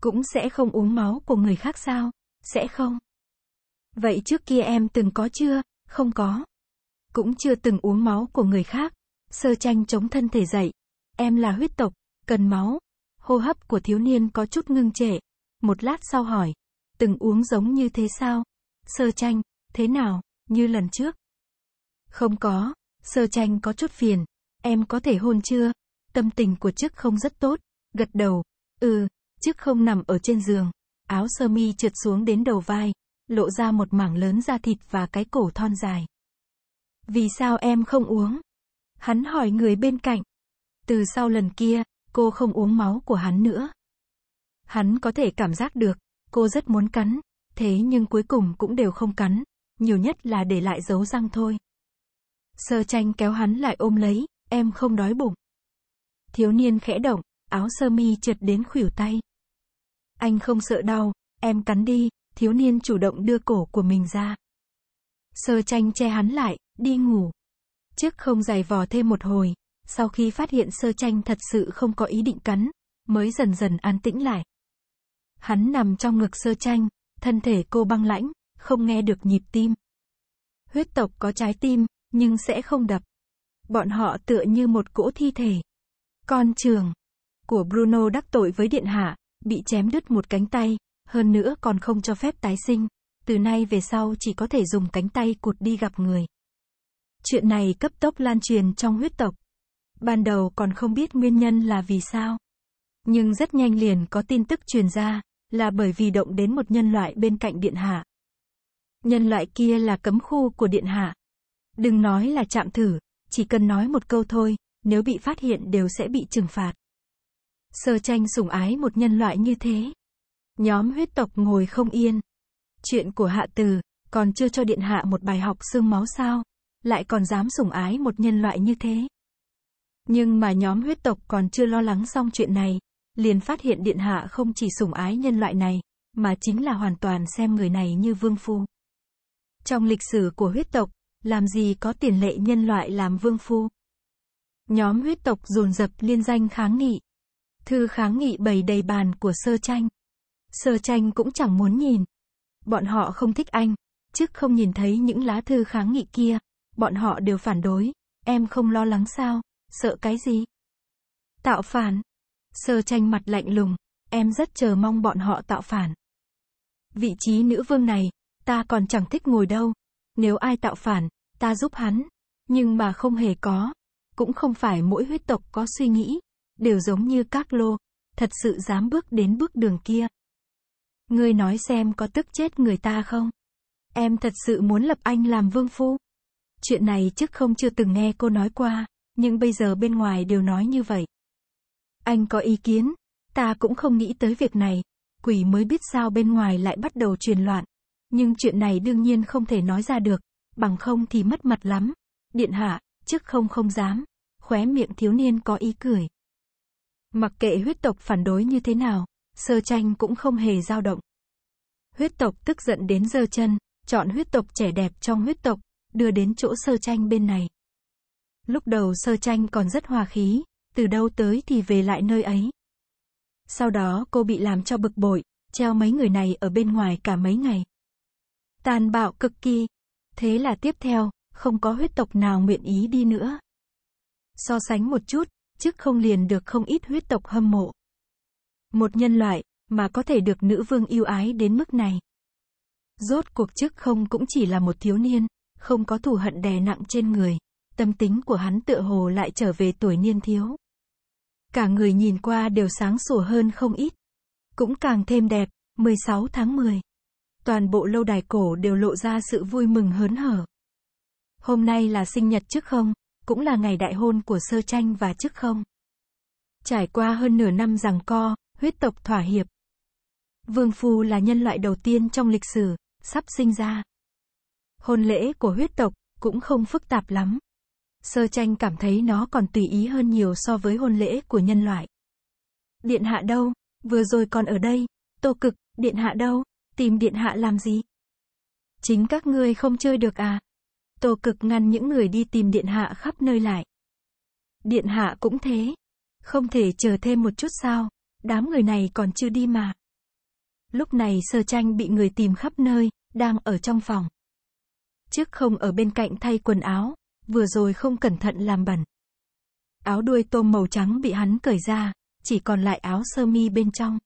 Cũng sẽ không uống máu của người khác sao? Sẽ không. Vậy trước kia em từng có chưa? Không có. Cũng chưa từng uống máu của người khác. Sơ tranh chống thân thể dậy. Em là huyết tộc, cần máu. Hô hấp của thiếu niên có chút ngưng trệ. Một lát sau hỏi. Từng uống giống như thế sao? Sơ tranh, thế nào, như lần trước? Không có, sơ tranh có chút phiền. Em có thể hôn chưa? Tâm tình của chức không rất tốt. Gật đầu. Ừ, chức không nằm ở trên giường. Áo sơ mi trượt xuống đến đầu vai. Lộ ra một mảng lớn da thịt và cái cổ thon dài. Vì sao em không uống? Hắn hỏi người bên cạnh. Từ sau lần kia, cô không uống máu của hắn nữa. Hắn có thể cảm giác được, cô rất muốn cắn, thế nhưng cuối cùng cũng đều không cắn, nhiều nhất là để lại dấu răng thôi. Sơ tranh kéo hắn lại ôm lấy, em không đói bụng. Thiếu niên khẽ động, áo sơ mi trượt đến khuỷu tay. Anh không sợ đau, em cắn đi, thiếu niên chủ động đưa cổ của mình ra. Sơ tranh che hắn lại, đi ngủ. trước không giày vò thêm một hồi, sau khi phát hiện sơ tranh thật sự không có ý định cắn, mới dần dần an tĩnh lại. Hắn nằm trong ngực sơ tranh, thân thể cô băng lãnh, không nghe được nhịp tim. Huyết tộc có trái tim, nhưng sẽ không đập. Bọn họ tựa như một cỗ thi thể. Con trường của Bruno đắc tội với điện hạ, bị chém đứt một cánh tay, hơn nữa còn không cho phép tái sinh. Từ nay về sau chỉ có thể dùng cánh tay cụt đi gặp người. Chuyện này cấp tốc lan truyền trong huyết tộc ban đầu còn không biết nguyên nhân là vì sao. Nhưng rất nhanh liền có tin tức truyền ra, là bởi vì động đến một nhân loại bên cạnh điện hạ. Nhân loại kia là cấm khu của điện hạ. Đừng nói là chạm thử, chỉ cần nói một câu thôi, nếu bị phát hiện đều sẽ bị trừng phạt. Sơ tranh sủng ái một nhân loại như thế. Nhóm huyết tộc ngồi không yên. Chuyện của hạ từ, còn chưa cho điện hạ một bài học xương máu sao, lại còn dám sủng ái một nhân loại như thế. Nhưng mà nhóm huyết tộc còn chưa lo lắng xong chuyện này, liền phát hiện điện hạ không chỉ sủng ái nhân loại này, mà chính là hoàn toàn xem người này như vương phu. Trong lịch sử của huyết tộc, làm gì có tiền lệ nhân loại làm vương phu? Nhóm huyết tộc dồn dập liên danh kháng nghị. Thư kháng nghị bày đầy bàn của sơ tranh. Sơ tranh cũng chẳng muốn nhìn. Bọn họ không thích anh, chứ không nhìn thấy những lá thư kháng nghị kia. Bọn họ đều phản đối. Em không lo lắng sao? sợ cái gì? Tạo phản. Sơ tranh mặt lạnh lùng, em rất chờ mong bọn họ tạo phản. Vị trí nữ vương này, ta còn chẳng thích ngồi đâu. Nếu ai tạo phản, ta giúp hắn. Nhưng mà không hề có. Cũng không phải mỗi huyết tộc có suy nghĩ. Đều giống như các lô, thật sự dám bước đến bước đường kia. Ngươi nói xem có tức chết người ta không? Em thật sự muốn lập anh làm vương phu. Chuyện này trước không chưa từng nghe cô nói qua nhưng bây giờ bên ngoài đều nói như vậy. Anh có ý kiến, ta cũng không nghĩ tới việc này, quỷ mới biết sao bên ngoài lại bắt đầu truyền loạn. Nhưng chuyện này đương nhiên không thể nói ra được, bằng không thì mất mặt lắm. Điện hạ, chức không không dám, khóe miệng thiếu niên có ý cười. Mặc kệ huyết tộc phản đối như thế nào, sơ tranh cũng không hề dao động. Huyết tộc tức giận đến giơ chân, chọn huyết tộc trẻ đẹp trong huyết tộc, đưa đến chỗ sơ tranh bên này. Lúc đầu sơ tranh còn rất hòa khí, từ đâu tới thì về lại nơi ấy. Sau đó cô bị làm cho bực bội, treo mấy người này ở bên ngoài cả mấy ngày. Tàn bạo cực kỳ. Thế là tiếp theo, không có huyết tộc nào nguyện ý đi nữa. So sánh một chút, trước không liền được không ít huyết tộc hâm mộ. Một nhân loại, mà có thể được nữ vương yêu ái đến mức này. Rốt cuộc trước không cũng chỉ là một thiếu niên, không có thù hận đè nặng trên người tâm tính của hắn tựa hồ lại trở về tuổi niên thiếu. Cả người nhìn qua đều sáng sủa hơn không ít. Cũng càng thêm đẹp, 16 tháng 10. Toàn bộ lâu đài cổ đều lộ ra sự vui mừng hớn hở. Hôm nay là sinh nhật trước không, cũng là ngày đại hôn của sơ tranh và trước không. Trải qua hơn nửa năm rằng co, huyết tộc thỏa hiệp. Vương Phu là nhân loại đầu tiên trong lịch sử, sắp sinh ra. Hôn lễ của huyết tộc cũng không phức tạp lắm. Sơ tranh cảm thấy nó còn tùy ý hơn nhiều so với hôn lễ của nhân loại. Điện hạ đâu? Vừa rồi còn ở đây. Tô cực, điện hạ đâu? Tìm điện hạ làm gì? Chính các ngươi không chơi được à? Tô cực ngăn những người đi tìm điện hạ khắp nơi lại. Điện hạ cũng thế. Không thể chờ thêm một chút sao, đám người này còn chưa đi mà. Lúc này sơ tranh bị người tìm khắp nơi, đang ở trong phòng. Trước không ở bên cạnh thay quần áo, vừa rồi không cẩn thận làm bẩn. Áo đuôi tôm màu trắng bị hắn cởi ra, chỉ còn lại áo sơ mi bên trong.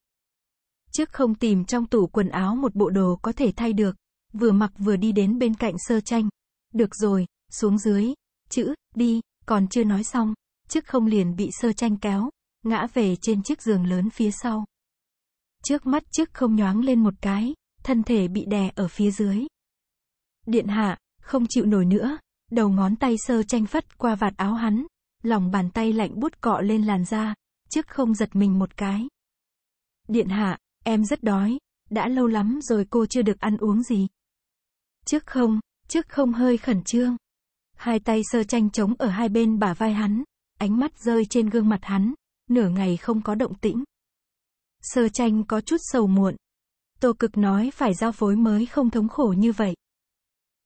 Trước không tìm trong tủ quần áo một bộ đồ có thể thay được, vừa mặc vừa đi đến bên cạnh sơ tranh. Được rồi, xuống dưới, chữ, đi, còn chưa nói xong, trước không liền bị sơ tranh kéo, ngã về trên chiếc giường lớn phía sau. Trước mắt trước không nhoáng lên một cái, thân thể bị đè ở phía dưới. Điện hạ, không chịu nổi nữa, Đầu ngón tay sơ tranh phất qua vạt áo hắn, lòng bàn tay lạnh bút cọ lên làn da, trước không giật mình một cái. Điện hạ, em rất đói, đã lâu lắm rồi cô chưa được ăn uống gì. Trước không, trước không hơi khẩn trương. Hai tay sơ tranh trống ở hai bên bả vai hắn, ánh mắt rơi trên gương mặt hắn, nửa ngày không có động tĩnh. Sơ tranh có chút sầu muộn. Tô cực nói phải giao phối mới không thống khổ như vậy.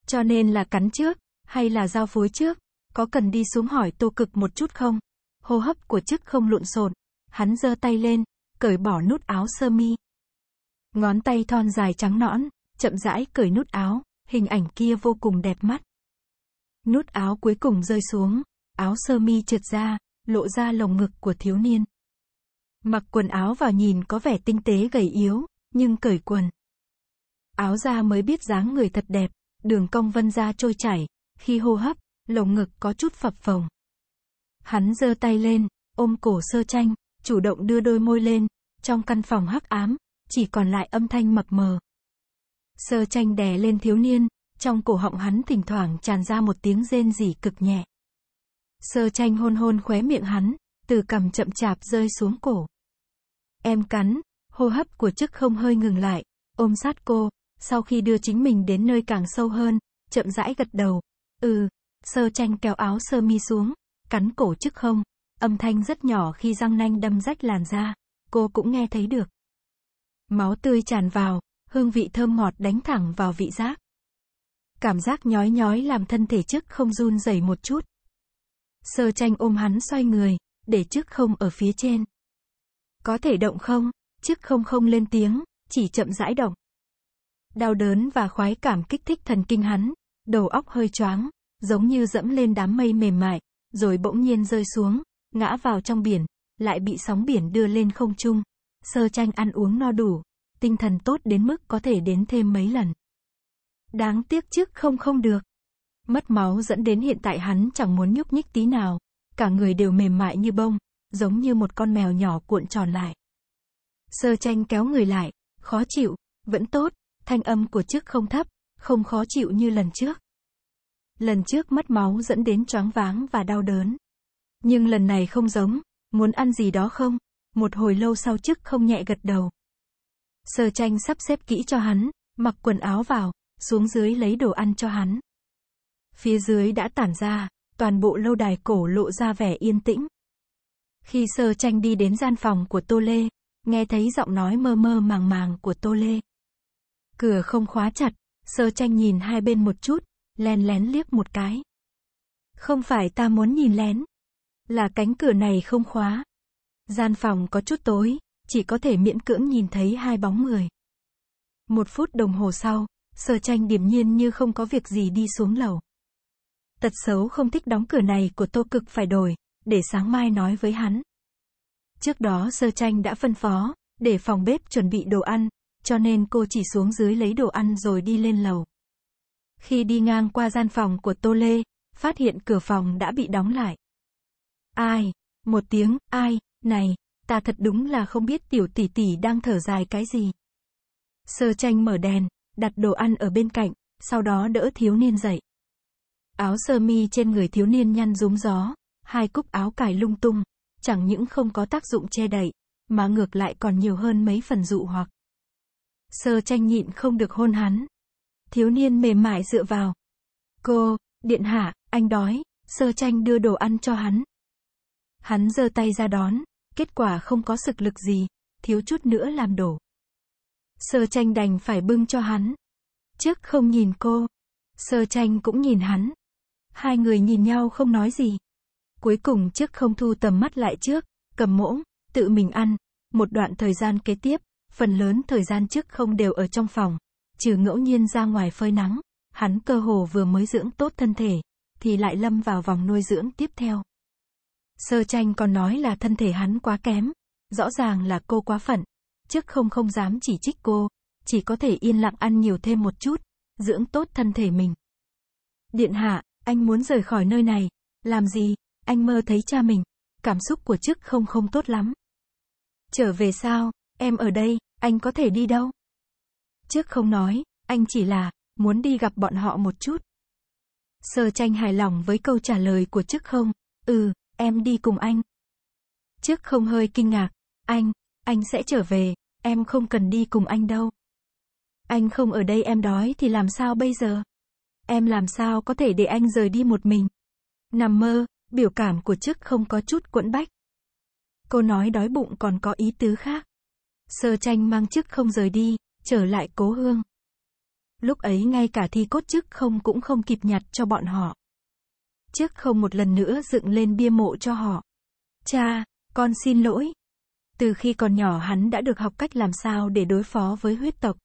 Cho nên là cắn trước, hay là giao phối trước? Có cần đi xuống hỏi tô cực một chút không? Hô hấp của chức không lộn xộn, hắn giơ tay lên, cởi bỏ nút áo sơ mi. Ngón tay thon dài trắng nõn, chậm rãi cởi nút áo, hình ảnh kia vô cùng đẹp mắt. Nút áo cuối cùng rơi xuống, áo sơ mi trượt ra, lộ ra lồng ngực của thiếu niên. Mặc quần áo vào nhìn có vẻ tinh tế gầy yếu, nhưng cởi quần. Áo ra mới biết dáng người thật đẹp, đường cong vân ra trôi chảy, khi hô hấp, lồng ngực có chút phập phồng. Hắn giơ tay lên, ôm cổ sơ tranh, chủ động đưa đôi môi lên, trong căn phòng hắc ám, chỉ còn lại âm thanh mập mờ. Sơ tranh đè lên thiếu niên, trong cổ họng hắn thỉnh thoảng tràn ra một tiếng rên rỉ cực nhẹ. Sơ tranh hôn hôn khóe miệng hắn, từ cằm chậm chạp rơi xuống cổ. Em cắn, hô hấp của chức không hơi ngừng lại, ôm sát cô, sau khi đưa chính mình đến nơi càng sâu hơn, chậm rãi gật đầu, Ừ, sơ tranh kéo áo sơ mi xuống, cắn cổ chứ không. Âm thanh rất nhỏ khi răng nanh đâm rách làn da, cô cũng nghe thấy được. Máu tươi tràn vào, hương vị thơm ngọt đánh thẳng vào vị giác. Cảm giác nhói nhói làm thân thể trước không run rẩy một chút. Sơ tranh ôm hắn xoay người, để trước không ở phía trên. Có thể động không? Trước không không lên tiếng, chỉ chậm rãi động. Đau đớn và khoái cảm kích thích thần kinh hắn, đầu óc hơi choáng, giống như dẫm lên đám mây mềm mại, rồi bỗng nhiên rơi xuống, ngã vào trong biển, lại bị sóng biển đưa lên không trung. Sơ tranh ăn uống no đủ, tinh thần tốt đến mức có thể đến thêm mấy lần. Đáng tiếc trước không không được. Mất máu dẫn đến hiện tại hắn chẳng muốn nhúc nhích tí nào, cả người đều mềm mại như bông, giống như một con mèo nhỏ cuộn tròn lại. Sơ tranh kéo người lại, khó chịu, vẫn tốt, thanh âm của chức không thấp, không khó chịu như lần trước. Lần trước mất máu dẫn đến choáng váng và đau đớn. Nhưng lần này không giống, muốn ăn gì đó không? Một hồi lâu sau chức không nhẹ gật đầu. Sơ tranh sắp xếp kỹ cho hắn, mặc quần áo vào, xuống dưới lấy đồ ăn cho hắn. Phía dưới đã tản ra, toàn bộ lâu đài cổ lộ ra vẻ yên tĩnh. Khi sơ tranh đi đến gian phòng của Tô Lê, nghe thấy giọng nói mơ mơ màng màng của Tô Lê. Cửa không khóa chặt, Sơ tranh nhìn hai bên một chút, len lén liếc một cái. Không phải ta muốn nhìn lén, là cánh cửa này không khóa. Gian phòng có chút tối, chỉ có thể miễn cưỡng nhìn thấy hai bóng người. Một phút đồng hồ sau, sơ tranh điềm nhiên như không có việc gì đi xuống lầu. Tật xấu không thích đóng cửa này của tô cực phải đổi, để sáng mai nói với hắn. Trước đó sơ tranh đã phân phó, để phòng bếp chuẩn bị đồ ăn, cho nên cô chỉ xuống dưới lấy đồ ăn rồi đi lên lầu. Khi đi ngang qua gian phòng của Tô Lê, phát hiện cửa phòng đã bị đóng lại. Ai? Một tiếng, ai? Này, ta thật đúng là không biết tiểu tỷ tỷ đang thở dài cái gì. Sơ tranh mở đèn, đặt đồ ăn ở bên cạnh, sau đó đỡ thiếu niên dậy. Áo sơ mi trên người thiếu niên nhăn rúm gió, hai cúc áo cài lung tung, chẳng những không có tác dụng che đậy, mà ngược lại còn nhiều hơn mấy phần dụ hoặc. Sơ tranh nhịn không được hôn hắn. Thiếu niên mềm mại dựa vào. Cô, điện hạ, anh đói. Sơ tranh đưa đồ ăn cho hắn. Hắn giơ tay ra đón. Kết quả không có sực lực gì. Thiếu chút nữa làm đổ. Sơ tranh đành phải bưng cho hắn. Trước không nhìn cô. Sơ tranh cũng nhìn hắn. Hai người nhìn nhau không nói gì. Cuối cùng trước không thu tầm mắt lại trước, cầm muỗng, tự mình ăn. Một đoạn thời gian kế tiếp, phần lớn thời gian trước không đều ở trong phòng, trừ ngẫu nhiên ra ngoài phơi nắng, hắn cơ hồ vừa mới dưỡng tốt thân thể, thì lại lâm vào vòng nuôi dưỡng tiếp theo. Sơ tranh còn nói là thân thể hắn quá kém, rõ ràng là cô quá phận, trước không không dám chỉ trích cô, chỉ có thể yên lặng ăn nhiều thêm một chút, dưỡng tốt thân thể mình. Điện hạ, anh muốn rời khỏi nơi này, làm gì, anh mơ thấy cha mình, cảm xúc của trước không không tốt lắm. Trở về sao, Em ở đây, anh có thể đi đâu? Trước không nói, anh chỉ là, muốn đi gặp bọn họ một chút. Sơ tranh hài lòng với câu trả lời của trước không, ừ, em đi cùng anh. Trước không hơi kinh ngạc, anh, anh sẽ trở về, em không cần đi cùng anh đâu. Anh không ở đây em đói thì làm sao bây giờ? Em làm sao có thể để anh rời đi một mình? Nằm mơ, biểu cảm của chức không có chút quẫn bách. Cô nói đói bụng còn có ý tứ khác. Sơ tranh mang chức không rời đi, trở lại cố hương. Lúc ấy ngay cả thi cốt chức không cũng không kịp nhặt cho bọn họ. Chức không một lần nữa dựng lên bia mộ cho họ. Cha, con xin lỗi. Từ khi còn nhỏ hắn đã được học cách làm sao để đối phó với huyết tộc.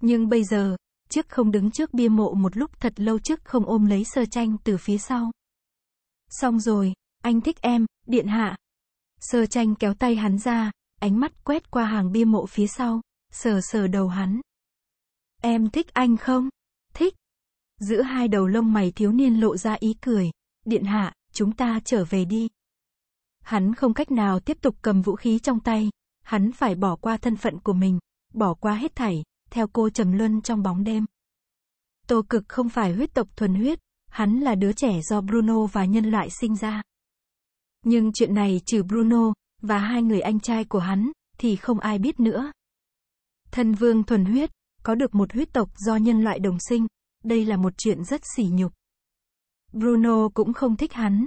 Nhưng bây giờ, chiếc không đứng trước bia mộ một lúc thật lâu trước không ôm lấy sơ tranh từ phía sau. Xong rồi, anh thích em, điện hạ. Sơ tranh kéo tay hắn ra, ánh mắt quét qua hàng bia mộ phía sau, sờ sờ đầu hắn. Em thích anh không? Thích. Giữa hai đầu lông mày thiếu niên lộ ra ý cười. Điện hạ, chúng ta trở về đi. Hắn không cách nào tiếp tục cầm vũ khí trong tay. Hắn phải bỏ qua thân phận của mình, bỏ qua hết thảy, theo cô trầm luân trong bóng đêm. Tô cực không phải huyết tộc thuần huyết, hắn là đứa trẻ do Bruno và nhân loại sinh ra. Nhưng chuyện này trừ Bruno, và hai người anh trai của hắn, thì không ai biết nữa. Thân vương thuần huyết, có được một huyết tộc do nhân loại đồng sinh, đây là một chuyện rất sỉ nhục. Bruno cũng không thích hắn.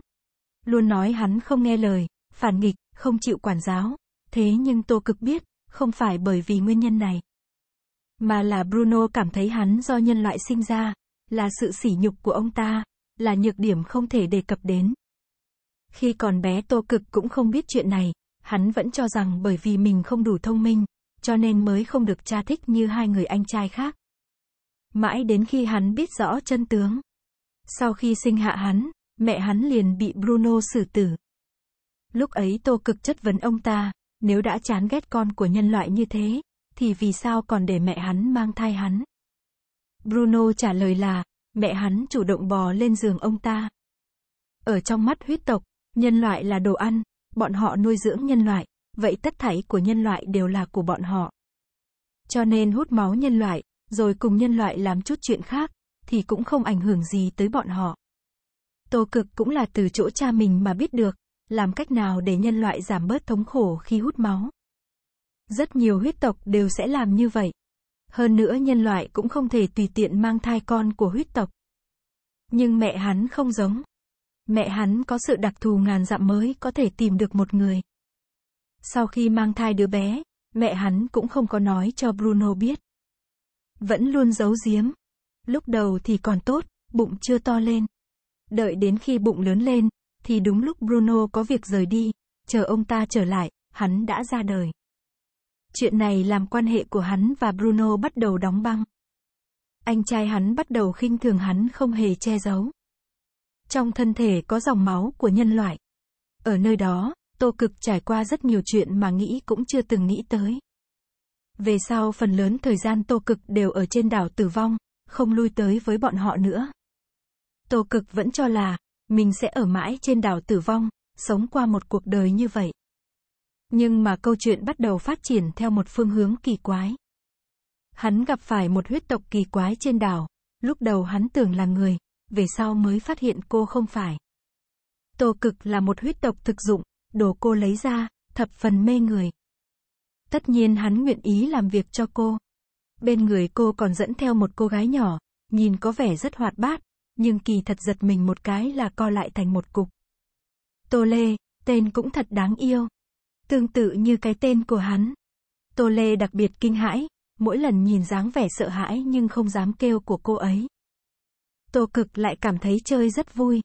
Luôn nói hắn không nghe lời, phản nghịch, không chịu quản giáo. Thế nhưng Tô Cực biết, không phải bởi vì nguyên nhân này. Mà là Bruno cảm thấy hắn do nhân loại sinh ra, là sự sỉ nhục của ông ta, là nhược điểm không thể đề cập đến. Khi còn bé Tô Cực cũng không biết chuyện này, hắn vẫn cho rằng bởi vì mình không đủ thông minh, cho nên mới không được cha thích như hai người anh trai khác. Mãi đến khi hắn biết rõ chân tướng. Sau khi sinh hạ hắn, mẹ hắn liền bị Bruno xử tử. Lúc ấy Tô cực chất vấn ông ta, nếu đã chán ghét con của nhân loại như thế, thì vì sao còn để mẹ hắn mang thai hắn? Bruno trả lời là, mẹ hắn chủ động bò lên giường ông ta. Ở trong mắt huyết tộc, nhân loại là đồ ăn, Bọn họ nuôi dưỡng nhân loại, vậy tất thảy của nhân loại đều là của bọn họ. Cho nên hút máu nhân loại, rồi cùng nhân loại làm chút chuyện khác, thì cũng không ảnh hưởng gì tới bọn họ. Tô cực cũng là từ chỗ cha mình mà biết được, làm cách nào để nhân loại giảm bớt thống khổ khi hút máu. Rất nhiều huyết tộc đều sẽ làm như vậy. Hơn nữa nhân loại cũng không thể tùy tiện mang thai con của huyết tộc. Nhưng mẹ hắn không giống mẹ hắn có sự đặc thù ngàn dặm mới có thể tìm được một người. Sau khi mang thai đứa bé, mẹ hắn cũng không có nói cho Bruno biết. Vẫn luôn giấu giếm. Lúc đầu thì còn tốt, bụng chưa to lên. Đợi đến khi bụng lớn lên, thì đúng lúc Bruno có việc rời đi, chờ ông ta trở lại, hắn đã ra đời. Chuyện này làm quan hệ của hắn và Bruno bắt đầu đóng băng. Anh trai hắn bắt đầu khinh thường hắn không hề che giấu. Trong thân thể có dòng máu của nhân loại. Ở nơi đó, Tô Cực trải qua rất nhiều chuyện mà nghĩ cũng chưa từng nghĩ tới. Về sau phần lớn thời gian Tô Cực đều ở trên đảo tử vong, không lui tới với bọn họ nữa. Tô Cực vẫn cho là, mình sẽ ở mãi trên đảo tử vong, sống qua một cuộc đời như vậy. Nhưng mà câu chuyện bắt đầu phát triển theo một phương hướng kỳ quái. Hắn gặp phải một huyết tộc kỳ quái trên đảo, lúc đầu hắn tưởng là người, về sau mới phát hiện cô không phải. Tô cực là một huyết tộc thực dụng, đồ cô lấy ra, thập phần mê người. Tất nhiên hắn nguyện ý làm việc cho cô. Bên người cô còn dẫn theo một cô gái nhỏ, nhìn có vẻ rất hoạt bát, nhưng kỳ thật giật mình một cái là co lại thành một cục. Tô Lê, tên cũng thật đáng yêu. Tương tự như cái tên của hắn. Tô Lê đặc biệt kinh hãi, mỗi lần nhìn dáng vẻ sợ hãi nhưng không dám kêu của cô ấy. Tô Cực lại cảm thấy chơi rất vui.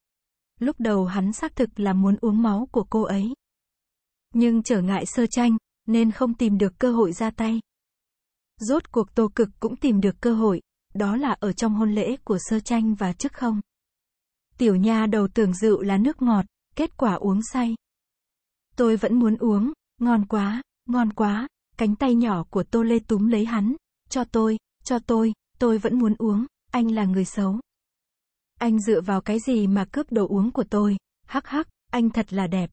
Lúc đầu hắn xác thực là muốn uống máu của cô ấy. Nhưng trở ngại sơ tranh, nên không tìm được cơ hội ra tay. Rốt cuộc Tô Cực cũng tìm được cơ hội, đó là ở trong hôn lễ của sơ tranh và chức không. Tiểu nha đầu tưởng rượu là nước ngọt, kết quả uống say. Tôi vẫn muốn uống, ngon quá, ngon quá, cánh tay nhỏ của Tô Lê túm lấy hắn, cho tôi, cho tôi, tôi vẫn muốn uống, anh là người xấu. Anh dựa vào cái gì mà cướp đồ uống của tôi? Hắc hắc, anh thật là đẹp.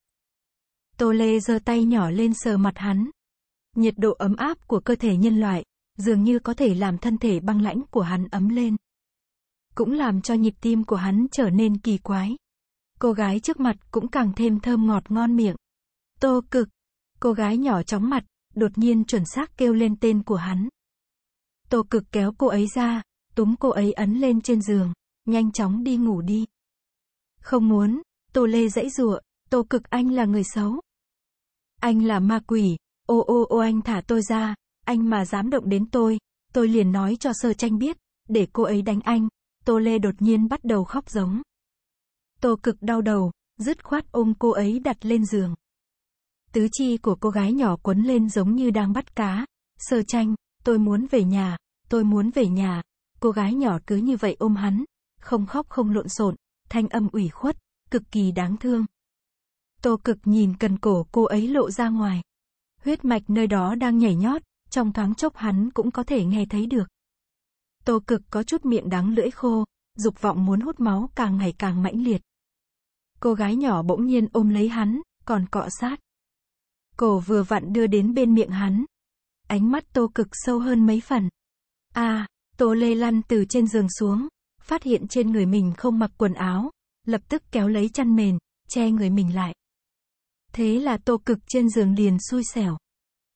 Tô Lê giơ tay nhỏ lên sờ mặt hắn. Nhiệt độ ấm áp của cơ thể nhân loại, dường như có thể làm thân thể băng lãnh của hắn ấm lên. Cũng làm cho nhịp tim của hắn trở nên kỳ quái. Cô gái trước mặt cũng càng thêm thơm ngọt ngon miệng. Tô cực. Cô gái nhỏ chóng mặt, đột nhiên chuẩn xác kêu lên tên của hắn. Tô cực kéo cô ấy ra, túm cô ấy ấn lên trên giường nhanh chóng đi ngủ đi. Không muốn, Tô Lê dãy rụa, Tô Cực anh là người xấu. Anh là ma quỷ, ô ô ô anh thả tôi ra, anh mà dám động đến tôi, tôi liền nói cho sơ tranh biết, để cô ấy đánh anh. Tô Lê đột nhiên bắt đầu khóc giống. Tô Cực đau đầu, dứt khoát ôm cô ấy đặt lên giường. Tứ chi của cô gái nhỏ quấn lên giống như đang bắt cá. Sơ tranh, tôi muốn về nhà, tôi muốn về nhà. Cô gái nhỏ cứ như vậy ôm hắn, không khóc không lộn xộn, thanh âm ủy khuất, cực kỳ đáng thương. Tô cực nhìn cần cổ cô ấy lộ ra ngoài. Huyết mạch nơi đó đang nhảy nhót, trong thoáng chốc hắn cũng có thể nghe thấy được. Tô cực có chút miệng đắng lưỡi khô, dục vọng muốn hút máu càng ngày càng mãnh liệt. Cô gái nhỏ bỗng nhiên ôm lấy hắn, còn cọ sát. Cổ vừa vặn đưa đến bên miệng hắn. Ánh mắt tô cực sâu hơn mấy phần. a à, tô lê lăn từ trên giường xuống, phát hiện trên người mình không mặc quần áo, lập tức kéo lấy chăn mền, che người mình lại. Thế là tô cực trên giường liền xui xẻo.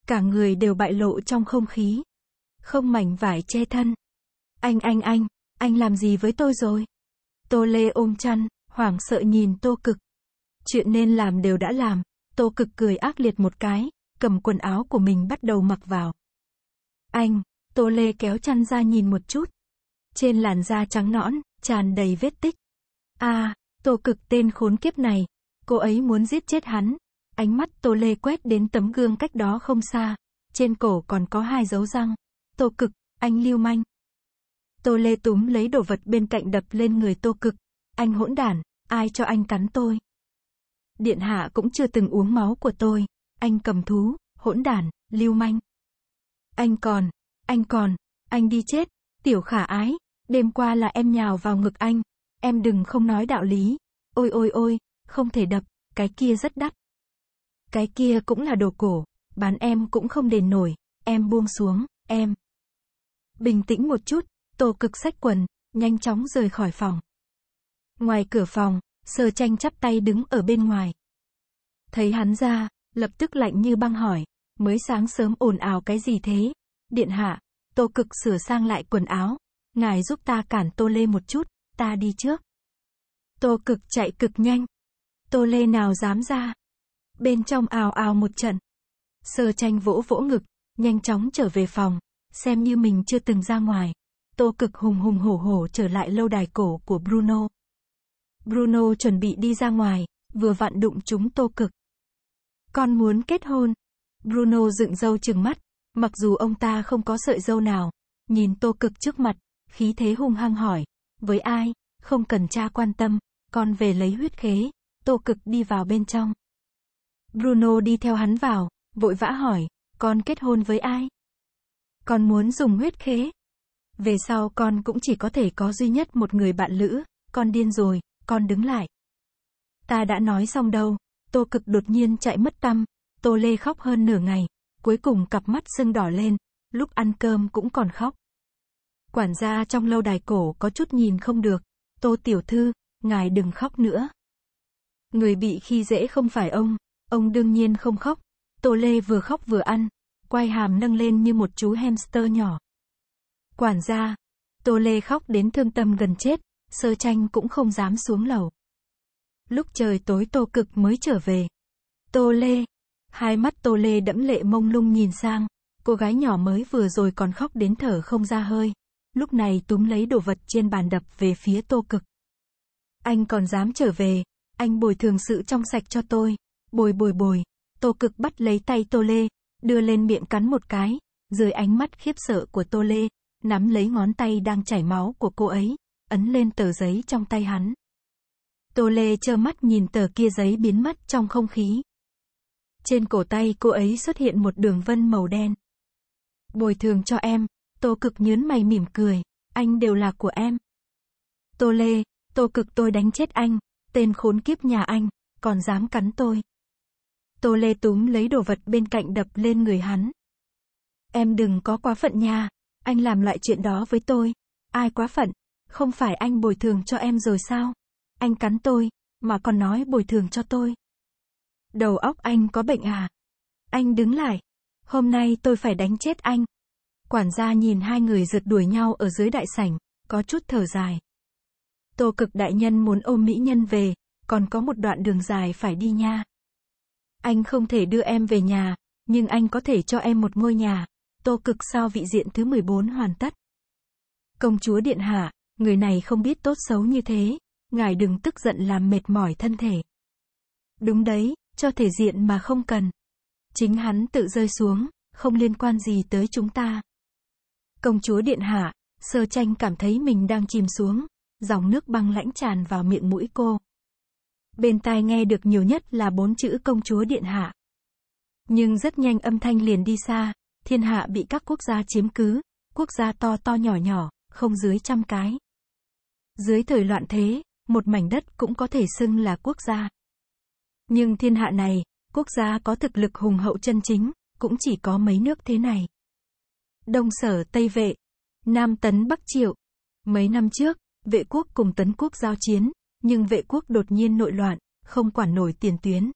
Cả người đều bại lộ trong không khí. Không mảnh vải che thân. Anh anh anh, anh làm gì với tôi rồi? Tô Lê ôm chăn, hoảng sợ nhìn tô cực. Chuyện nên làm đều đã làm, tô cực cười ác liệt một cái, cầm quần áo của mình bắt đầu mặc vào. Anh, tô lê kéo chăn ra nhìn một chút, trên làn da trắng nõn, tràn đầy vết tích. a à, Tô cực tên khốn kiếp này, cô ấy muốn giết chết hắn. Ánh mắt Tô Lê quét đến tấm gương cách đó không xa, trên cổ còn có hai dấu răng. Tô cực, anh lưu manh. Tô Lê túm lấy đồ vật bên cạnh đập lên người Tô cực. Anh hỗn đản, ai cho anh cắn tôi? Điện hạ cũng chưa từng uống máu của tôi. Anh cầm thú, hỗn đản, lưu manh. Anh còn, anh còn, anh đi chết, tiểu khả ái, Đêm qua là em nhào vào ngực anh. Em đừng không nói đạo lý. Ôi ôi ôi, không thể đập, cái kia rất đắt. Cái kia cũng là đồ cổ, bán em cũng không đền nổi, em buông xuống, em. Bình tĩnh một chút, tô cực sách quần, nhanh chóng rời khỏi phòng. Ngoài cửa phòng, sơ tranh chắp tay đứng ở bên ngoài. Thấy hắn ra, lập tức lạnh như băng hỏi, mới sáng sớm ồn ào cái gì thế? Điện hạ, tô cực sửa sang lại quần áo, ngài giúp ta cản Tô Lê một chút, ta đi trước. Tô cực chạy cực nhanh. Tô Lê nào dám ra. Bên trong ào ào một trận. Sơ tranh vỗ vỗ ngực, nhanh chóng trở về phòng, xem như mình chưa từng ra ngoài. Tô cực hùng hùng hổ hổ trở lại lâu đài cổ của Bruno. Bruno chuẩn bị đi ra ngoài, vừa vặn đụng chúng tô cực. Con muốn kết hôn. Bruno dựng dâu chừng mắt, mặc dù ông ta không có sợi dâu nào, nhìn tô cực trước mặt, khí thế hung hăng hỏi. Với ai, không cần cha quan tâm, con về lấy huyết khế, tô cực đi vào bên trong. Bruno đi theo hắn vào, vội vã hỏi, con kết hôn với ai? Con muốn dùng huyết khế. Về sau con cũng chỉ có thể có duy nhất một người bạn lữ, con điên rồi, con đứng lại. Ta đã nói xong đâu, tô cực đột nhiên chạy mất tâm, tô lê khóc hơn nửa ngày, cuối cùng cặp mắt sưng đỏ lên, lúc ăn cơm cũng còn khóc. Quản gia trong lâu đài cổ có chút nhìn không được. Tô tiểu thư, ngài đừng khóc nữa. Người bị khi dễ không phải ông, ông đương nhiên không khóc. Tô Lê vừa khóc vừa ăn, quay hàm nâng lên như một chú hamster nhỏ. Quản gia, Tô Lê khóc đến thương tâm gần chết, sơ tranh cũng không dám xuống lầu. Lúc trời tối Tô Cực mới trở về. Tô Lê, hai mắt Tô Lê đẫm lệ mông lung nhìn sang, cô gái nhỏ mới vừa rồi còn khóc đến thở không ra hơi lúc này túm lấy đồ vật trên bàn đập về phía tô cực. Anh còn dám trở về, anh bồi thường sự trong sạch cho tôi. Bồi bồi bồi, tô cực bắt lấy tay tô lê, đưa lên miệng cắn một cái, dưới ánh mắt khiếp sợ của tô lê, nắm lấy ngón tay đang chảy máu của cô ấy, ấn lên tờ giấy trong tay hắn. Tô lê trơ mắt nhìn tờ kia giấy biến mất trong không khí. Trên cổ tay cô ấy xuất hiện một đường vân màu đen. Bồi thường cho em, Tô cực nhớn mày mỉm cười, anh đều là của em. Tô Lê, Tô cực tôi đánh chết anh, tên khốn kiếp nhà anh, còn dám cắn tôi. Tô Lê túm lấy đồ vật bên cạnh đập lên người hắn. Em đừng có quá phận nha, anh làm loại chuyện đó với tôi. Ai quá phận, không phải anh bồi thường cho em rồi sao? Anh cắn tôi, mà còn nói bồi thường cho tôi. Đầu óc anh có bệnh à? Anh đứng lại, hôm nay tôi phải đánh chết anh. Quản gia nhìn hai người rượt đuổi nhau ở dưới đại sảnh, có chút thở dài. Tô cực đại nhân muốn ôm mỹ nhân về, còn có một đoạn đường dài phải đi nha. Anh không thể đưa em về nhà, nhưng anh có thể cho em một ngôi nhà. Tô cực sao vị diện thứ 14 hoàn tất. Công chúa Điện Hạ, người này không biết tốt xấu như thế, ngài đừng tức giận làm mệt mỏi thân thể. Đúng đấy, cho thể diện mà không cần. Chính hắn tự rơi xuống, không liên quan gì tới chúng ta. Công chúa điện hạ, sơ tranh cảm thấy mình đang chìm xuống, dòng nước băng lãnh tràn vào miệng mũi cô. Bên tai nghe được nhiều nhất là bốn chữ công chúa điện hạ. Nhưng rất nhanh âm thanh liền đi xa, thiên hạ bị các quốc gia chiếm cứ, quốc gia to to nhỏ nhỏ, không dưới trăm cái. Dưới thời loạn thế, một mảnh đất cũng có thể xưng là quốc gia. Nhưng thiên hạ này, quốc gia có thực lực hùng hậu chân chính, cũng chỉ có mấy nước thế này. Đông Sở Tây Vệ, Nam Tấn Bắc Triệu. Mấy năm trước, vệ quốc cùng tấn quốc giao chiến, nhưng vệ quốc đột nhiên nội loạn, không quản nổi tiền tuyến.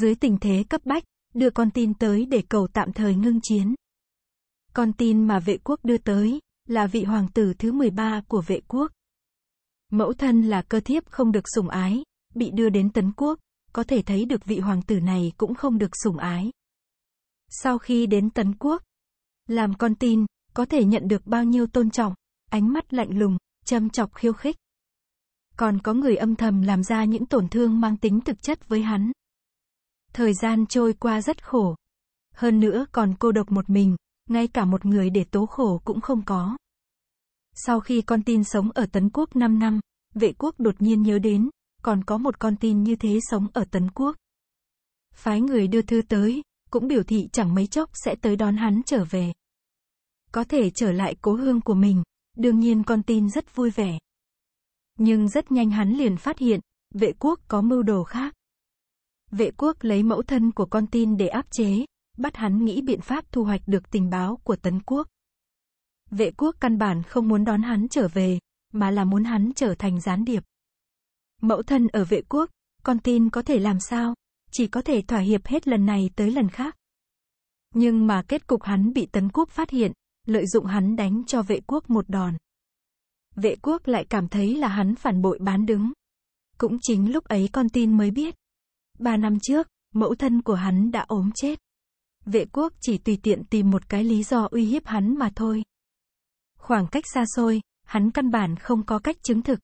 Dưới tình thế cấp bách, đưa con tin tới để cầu tạm thời ngưng chiến. Con tin mà vệ quốc đưa tới, là vị hoàng tử thứ 13 của vệ quốc. Mẫu thân là cơ thiếp không được sủng ái, bị đưa đến tấn quốc, có thể thấy được vị hoàng tử này cũng không được sủng ái. Sau khi đến tấn quốc, làm con tin, có thể nhận được bao nhiêu tôn trọng, ánh mắt lạnh lùng, châm chọc khiêu khích. Còn có người âm thầm làm ra những tổn thương mang tính thực chất với hắn. Thời gian trôi qua rất khổ. Hơn nữa còn cô độc một mình, ngay cả một người để tố khổ cũng không có. Sau khi con tin sống ở Tấn Quốc 5 năm, vệ quốc đột nhiên nhớ đến, còn có một con tin như thế sống ở Tấn Quốc. Phái người đưa thư tới, cũng biểu thị chẳng mấy chốc sẽ tới đón hắn trở về. Có thể trở lại cố hương của mình, đương nhiên con tin rất vui vẻ. Nhưng rất nhanh hắn liền phát hiện, vệ quốc có mưu đồ khác. Vệ quốc lấy mẫu thân của con tin để áp chế, bắt hắn nghĩ biện pháp thu hoạch được tình báo của tấn quốc. Vệ quốc căn bản không muốn đón hắn trở về, mà là muốn hắn trở thành gián điệp. Mẫu thân ở vệ quốc, con tin có thể làm sao? chỉ có thể thỏa hiệp hết lần này tới lần khác. Nhưng mà kết cục hắn bị tấn quốc phát hiện, lợi dụng hắn đánh cho vệ quốc một đòn. Vệ quốc lại cảm thấy là hắn phản bội bán đứng. Cũng chính lúc ấy con tin mới biết. Ba năm trước, mẫu thân của hắn đã ốm chết. Vệ quốc chỉ tùy tiện tìm một cái lý do uy hiếp hắn mà thôi. Khoảng cách xa xôi, hắn căn bản không có cách chứng thực.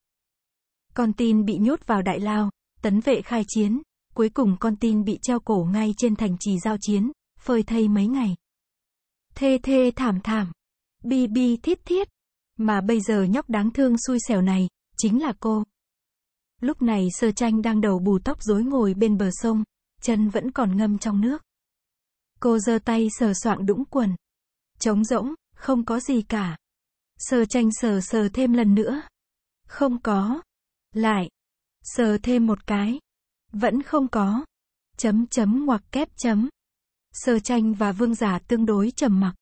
Con tin bị nhốt vào đại lao, tấn vệ khai chiến, cuối cùng con tin bị treo cổ ngay trên thành trì giao chiến, phơi thây mấy ngày. Thê thê thảm thảm, bi bi thiết thiết, mà bây giờ nhóc đáng thương xui xẻo này, chính là cô. Lúc này sơ tranh đang đầu bù tóc rối ngồi bên bờ sông, chân vẫn còn ngâm trong nước. Cô giơ tay sờ soạng đũng quần. Trống rỗng, không có gì cả. Sờ tranh sờ sờ thêm lần nữa. Không có. Lại. Sờ thêm một cái. Vẫn không có. Chấm chấm ngoặc kép chấm. Sơ tranh và vương giả tương đối trầm mặc.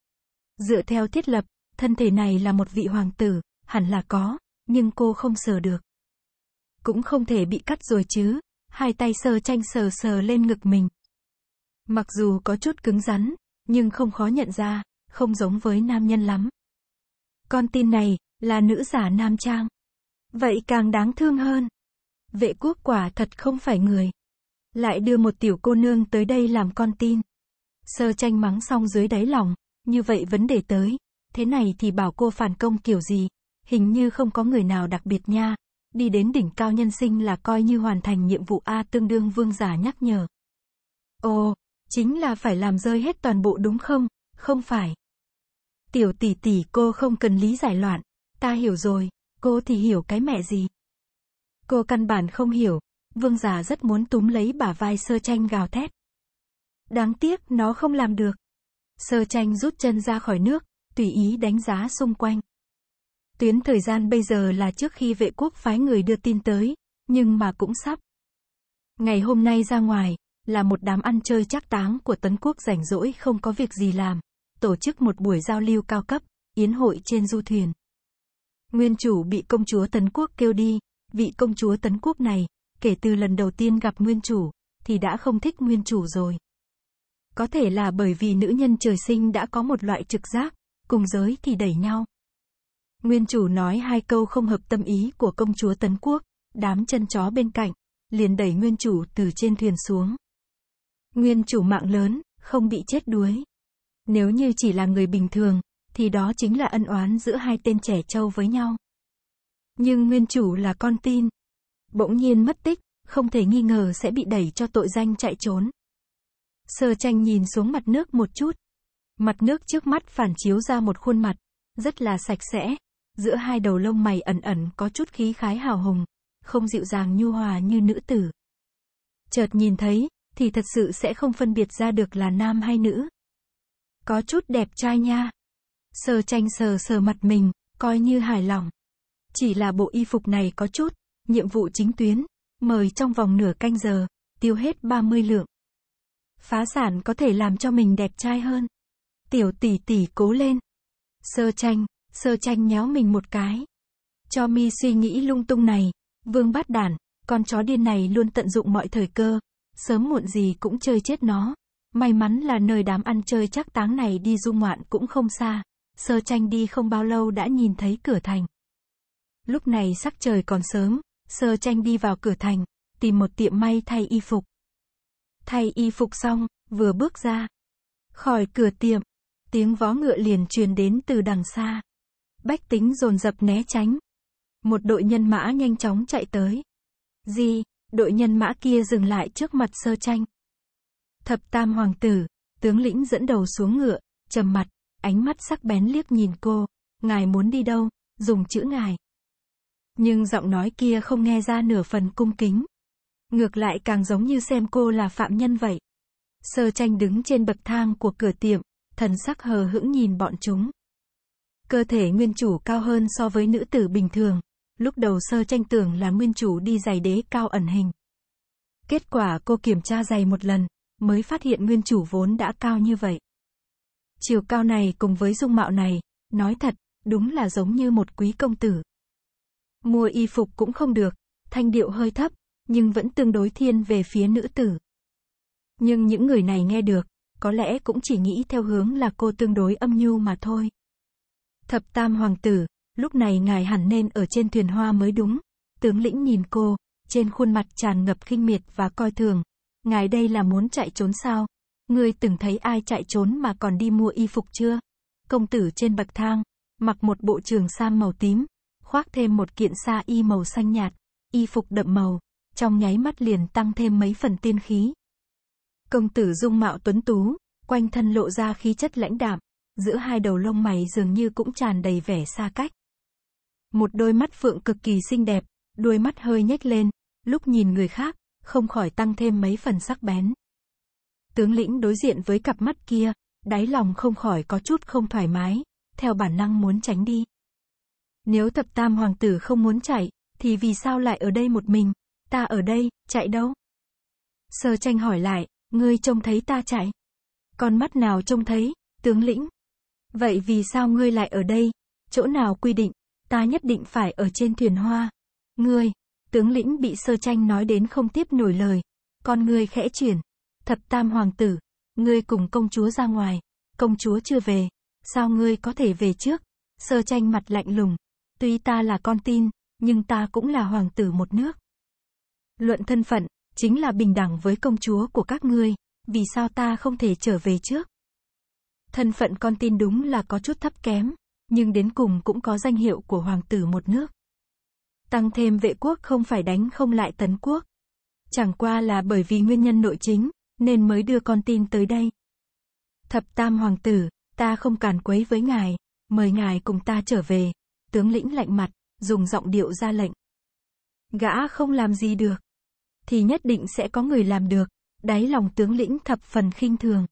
Dựa theo thiết lập, thân thể này là một vị hoàng tử, hẳn là có, nhưng cô không sờ được. Cũng không thể bị cắt rồi chứ, hai tay sơ tranh sờ sờ lên ngực mình. Mặc dù có chút cứng rắn, nhưng không khó nhận ra, không giống với nam nhân lắm. Con tin này, là nữ giả nam trang. Vậy càng đáng thương hơn vệ quốc quả thật không phải người. Lại đưa một tiểu cô nương tới đây làm con tin. Sơ tranh mắng xong dưới đáy lòng, như vậy vấn đề tới, thế này thì bảo cô phản công kiểu gì, hình như không có người nào đặc biệt nha. Đi đến đỉnh cao nhân sinh là coi như hoàn thành nhiệm vụ A tương đương vương giả nhắc nhở. Ồ, chính là phải làm rơi hết toàn bộ đúng không? Không phải. Tiểu tỷ tỷ cô không cần lý giải loạn, ta hiểu rồi, cô thì hiểu cái mẹ gì. Cô căn bản không hiểu, vương giả rất muốn túm lấy bả vai sơ tranh gào thét. Đáng tiếc, nó không làm được. Sơ tranh rút chân ra khỏi nước, tùy ý đánh giá xung quanh. Tuyến thời gian bây giờ là trước khi vệ quốc phái người đưa tin tới, nhưng mà cũng sắp. Ngày hôm nay ra ngoài, là một đám ăn chơi chắc táng của Tấn Quốc rảnh rỗi không có việc gì làm, tổ chức một buổi giao lưu cao cấp, yến hội trên du thuyền. Nguyên chủ bị công chúa Tấn Quốc kêu đi, vị công chúa Tấn Quốc này, kể từ lần đầu tiên gặp nguyên chủ, thì đã không thích nguyên chủ rồi. Có thể là bởi vì nữ nhân trời sinh đã có một loại trực giác, cùng giới thì đẩy nhau. Nguyên chủ nói hai câu không hợp tâm ý của công chúa Tấn Quốc, đám chân chó bên cạnh, liền đẩy nguyên chủ từ trên thuyền xuống. Nguyên chủ mạng lớn, không bị chết đuối. Nếu như chỉ là người bình thường, thì đó chính là ân oán giữa hai tên trẻ trâu với nhau. Nhưng nguyên chủ là con tin. Bỗng nhiên mất tích, không thể nghi ngờ sẽ bị đẩy cho tội danh chạy trốn. Sơ tranh nhìn xuống mặt nước một chút. Mặt nước trước mắt phản chiếu ra một khuôn mặt, rất là sạch sẽ. Giữa hai đầu lông mày ẩn ẩn có chút khí khái hào hùng, không dịu dàng nhu hòa như nữ tử. Chợt nhìn thấy, thì thật sự sẽ không phân biệt ra được là nam hay nữ. Có chút đẹp trai nha. Sơ tranh sờ sờ mặt mình, coi như hài lòng. Chỉ là bộ y phục này có chút, nhiệm vụ chính tuyến, mời trong vòng nửa canh giờ, tiêu hết 30 lượng. Phá sản có thể làm cho mình đẹp trai hơn. Tiểu tỷ tỷ cố lên. Sơ tranh, sơ tranh nhéo mình một cái. Cho mi suy nghĩ lung tung này, vương bát đản, con chó điên này luôn tận dụng mọi thời cơ, sớm muộn gì cũng chơi chết nó. May mắn là nơi đám ăn chơi chắc táng này đi du ngoạn cũng không xa. Sơ tranh đi không bao lâu đã nhìn thấy cửa thành. Lúc này sắc trời còn sớm, Sơ Tranh đi vào cửa thành, tìm một tiệm may thay y phục. Thay y phục xong, vừa bước ra khỏi cửa tiệm, tiếng vó ngựa liền truyền đến từ đằng xa. Bách tính dồn dập né tránh. Một đội nhân mã nhanh chóng chạy tới. Gì, đội nhân mã kia dừng lại trước mặt sơ tranh. Thập tam hoàng tử, tướng lĩnh dẫn đầu xuống ngựa, trầm mặt, ánh mắt sắc bén liếc nhìn cô. Ngài muốn đi đâu, dùng chữ ngài. Nhưng giọng nói kia không nghe ra nửa phần cung kính. Ngược lại càng giống như xem cô là phạm nhân vậy. Sơ tranh đứng trên bậc thang của cửa tiệm, thần sắc hờ hững nhìn bọn chúng. Cơ thể nguyên chủ cao hơn so với nữ tử bình thường. Lúc đầu sơ tranh tưởng là nguyên chủ đi giày đế cao ẩn hình. Kết quả cô kiểm tra giày một lần, mới phát hiện nguyên chủ vốn đã cao như vậy. Chiều cao này cùng với dung mạo này, nói thật, đúng là giống như một quý công tử mua y phục cũng không được, thanh điệu hơi thấp, nhưng vẫn tương đối thiên về phía nữ tử. Nhưng những người này nghe được, có lẽ cũng chỉ nghĩ theo hướng là cô tương đối âm nhu mà thôi. Thập tam hoàng tử, lúc này ngài hẳn nên ở trên thuyền hoa mới đúng. Tướng lĩnh nhìn cô, trên khuôn mặt tràn ngập khinh miệt và coi thường. Ngài đây là muốn chạy trốn sao? Ngươi từng thấy ai chạy trốn mà còn đi mua y phục chưa? Công tử trên bậc thang, mặc một bộ trường sam màu tím, khoác thêm một kiện sa y màu xanh nhạt, y phục đậm màu, trong nháy mắt liền tăng thêm mấy phần tiên khí. Công tử dung mạo tuấn tú, quanh thân lộ ra khí chất lãnh đạm, giữa hai đầu lông mày dường như cũng tràn đầy vẻ xa cách. Một đôi mắt phượng cực kỳ xinh đẹp, đuôi mắt hơi nhếch lên, lúc nhìn người khác, không khỏi tăng thêm mấy phần sắc bén. Tướng lĩnh đối diện với cặp mắt kia, đáy lòng không khỏi có chút không thoải mái, theo bản năng muốn tránh đi. Nếu thập tam hoàng tử không muốn chạy, thì vì sao lại ở đây một mình? Ta ở đây, chạy đâu? Sơ tranh hỏi lại, ngươi trông thấy ta chạy. Con mắt nào trông thấy, tướng lĩnh? Vậy vì sao ngươi lại ở đây? Chỗ nào quy định, ta nhất định phải ở trên thuyền hoa. Ngươi, tướng lĩnh bị sơ tranh nói đến không tiếp nổi lời. Con ngươi khẽ chuyển. Thập tam hoàng tử, ngươi cùng công chúa ra ngoài. Công chúa chưa về. Sao ngươi có thể về trước? Sơ tranh mặt lạnh lùng. Tuy ta là con tin, nhưng ta cũng là hoàng tử một nước. Luận thân phận, chính là bình đẳng với công chúa của các ngươi, vì sao ta không thể trở về trước? Thân phận con tin đúng là có chút thấp kém, nhưng đến cùng cũng có danh hiệu của hoàng tử một nước. Tăng thêm vệ quốc không phải đánh không lại tấn quốc. Chẳng qua là bởi vì nguyên nhân nội chính, nên mới đưa con tin tới đây. Thập tam hoàng tử, ta không càn quấy với ngài, mời ngài cùng ta trở về tướng lĩnh lạnh mặt, dùng giọng điệu ra lệnh. Gã không làm gì được, thì nhất định sẽ có người làm được, đáy lòng tướng lĩnh thập phần khinh thường.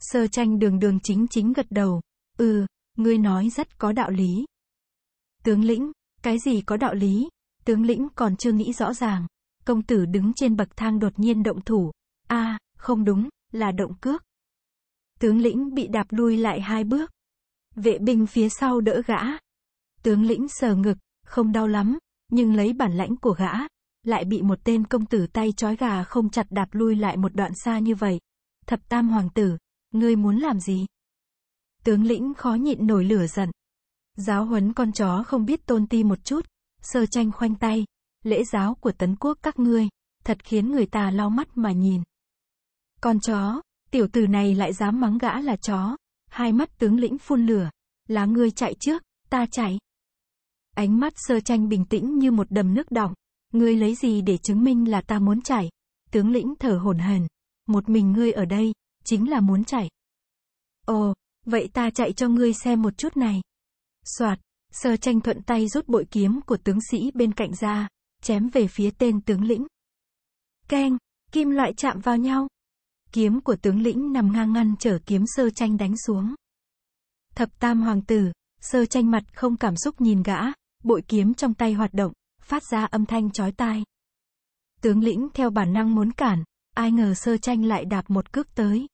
Sơ tranh đường đường chính chính gật đầu, ừ, ngươi nói rất có đạo lý. Tướng lĩnh, cái gì có đạo lý, tướng lĩnh còn chưa nghĩ rõ ràng, công tử đứng trên bậc thang đột nhiên động thủ, a không đúng, là động cước. Tướng lĩnh bị đạp lui lại hai bước. Vệ binh phía sau đỡ gã, Tướng lĩnh sờ ngực, không đau lắm, nhưng lấy bản lãnh của gã, lại bị một tên công tử tay trói gà không chặt đạp lui lại một đoạn xa như vậy. Thập tam hoàng tử, ngươi muốn làm gì? Tướng lĩnh khó nhịn nổi lửa giận. Giáo huấn con chó không biết tôn ti một chút, sơ tranh khoanh tay, lễ giáo của tấn quốc các ngươi, thật khiến người ta lau mắt mà nhìn. Con chó, tiểu tử này lại dám mắng gã là chó, hai mắt tướng lĩnh phun lửa, là ngươi chạy trước, ta chạy. Ánh mắt sơ tranh bình tĩnh như một đầm nước đọng. Ngươi lấy gì để chứng minh là ta muốn chảy? Tướng lĩnh thở hổn hển. Một mình ngươi ở đây, chính là muốn chảy. Ồ, vậy ta chạy cho ngươi xem một chút này. Soạt, sơ tranh thuận tay rút bội kiếm của tướng sĩ bên cạnh ra, chém về phía tên tướng lĩnh. Keng, kim loại chạm vào nhau. Kiếm của tướng lĩnh nằm ngang ngăn trở kiếm sơ tranh đánh xuống. Thập tam hoàng tử, sơ tranh mặt không cảm xúc nhìn gã, bội kiếm trong tay hoạt động, phát ra âm thanh chói tai. Tướng lĩnh theo bản năng muốn cản, ai ngờ sơ tranh lại đạp một cước tới.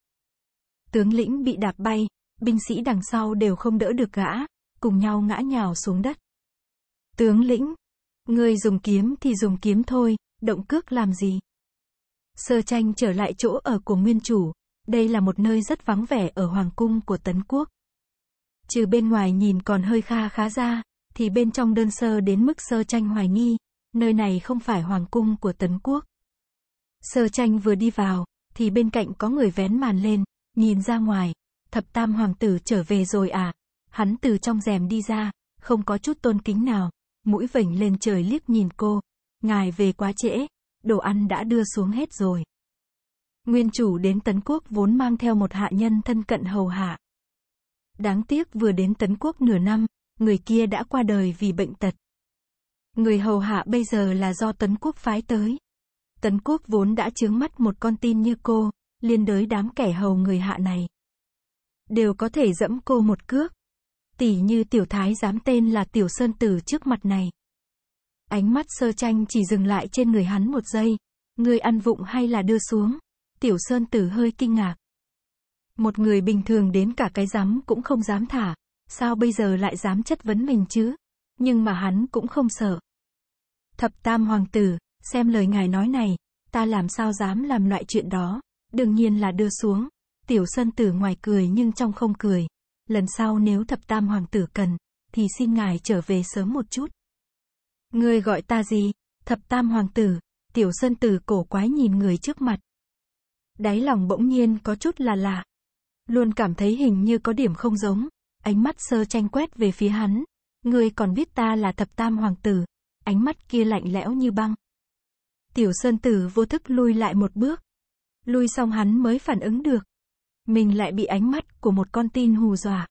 Tướng lĩnh bị đạp bay, binh sĩ đằng sau đều không đỡ được gã, cùng nhau ngã nhào xuống đất. Tướng lĩnh, người dùng kiếm thì dùng kiếm thôi, động cước làm gì? Sơ tranh trở lại chỗ ở của nguyên chủ, đây là một nơi rất vắng vẻ ở hoàng cung của Tấn Quốc. Trừ bên ngoài nhìn còn hơi kha khá ra, thì bên trong đơn sơ đến mức sơ tranh hoài nghi, nơi này không phải hoàng cung của Tấn Quốc. Sơ tranh vừa đi vào, thì bên cạnh có người vén màn lên, nhìn ra ngoài, thập tam hoàng tử trở về rồi à, hắn từ trong rèm đi ra, không có chút tôn kính nào, mũi vểnh lên trời liếc nhìn cô, ngài về quá trễ, đồ ăn đã đưa xuống hết rồi. Nguyên chủ đến Tấn Quốc vốn mang theo một hạ nhân thân cận hầu hạ. Đáng tiếc vừa đến Tấn Quốc nửa năm, người kia đã qua đời vì bệnh tật. Người hầu hạ bây giờ là do Tấn Quốc phái tới. Tấn Quốc vốn đã chướng mắt một con tin như cô, liên đới đám kẻ hầu người hạ này. Đều có thể dẫm cô một cước. Tỷ như tiểu thái dám tên là tiểu sơn tử trước mặt này. Ánh mắt sơ tranh chỉ dừng lại trên người hắn một giây. Người ăn vụng hay là đưa xuống. Tiểu sơn tử hơi kinh ngạc. Một người bình thường đến cả cái rắm cũng không dám thả sao bây giờ lại dám chất vấn mình chứ? Nhưng mà hắn cũng không sợ. Thập tam hoàng tử, xem lời ngài nói này, ta làm sao dám làm loại chuyện đó, đương nhiên là đưa xuống. Tiểu sân tử ngoài cười nhưng trong không cười. Lần sau nếu thập tam hoàng tử cần, thì xin ngài trở về sớm một chút. người gọi ta gì? Thập tam hoàng tử, tiểu sân tử cổ quái nhìn người trước mặt. Đáy lòng bỗng nhiên có chút là lạ. Luôn cảm thấy hình như có điểm không giống, Ánh mắt sơ tranh quét về phía hắn. Ngươi còn biết ta là thập tam hoàng tử. Ánh mắt kia lạnh lẽo như băng. Tiểu Sơn Tử vô thức lui lại một bước. Lui xong hắn mới phản ứng được. Mình lại bị ánh mắt của một con tin hù dọa.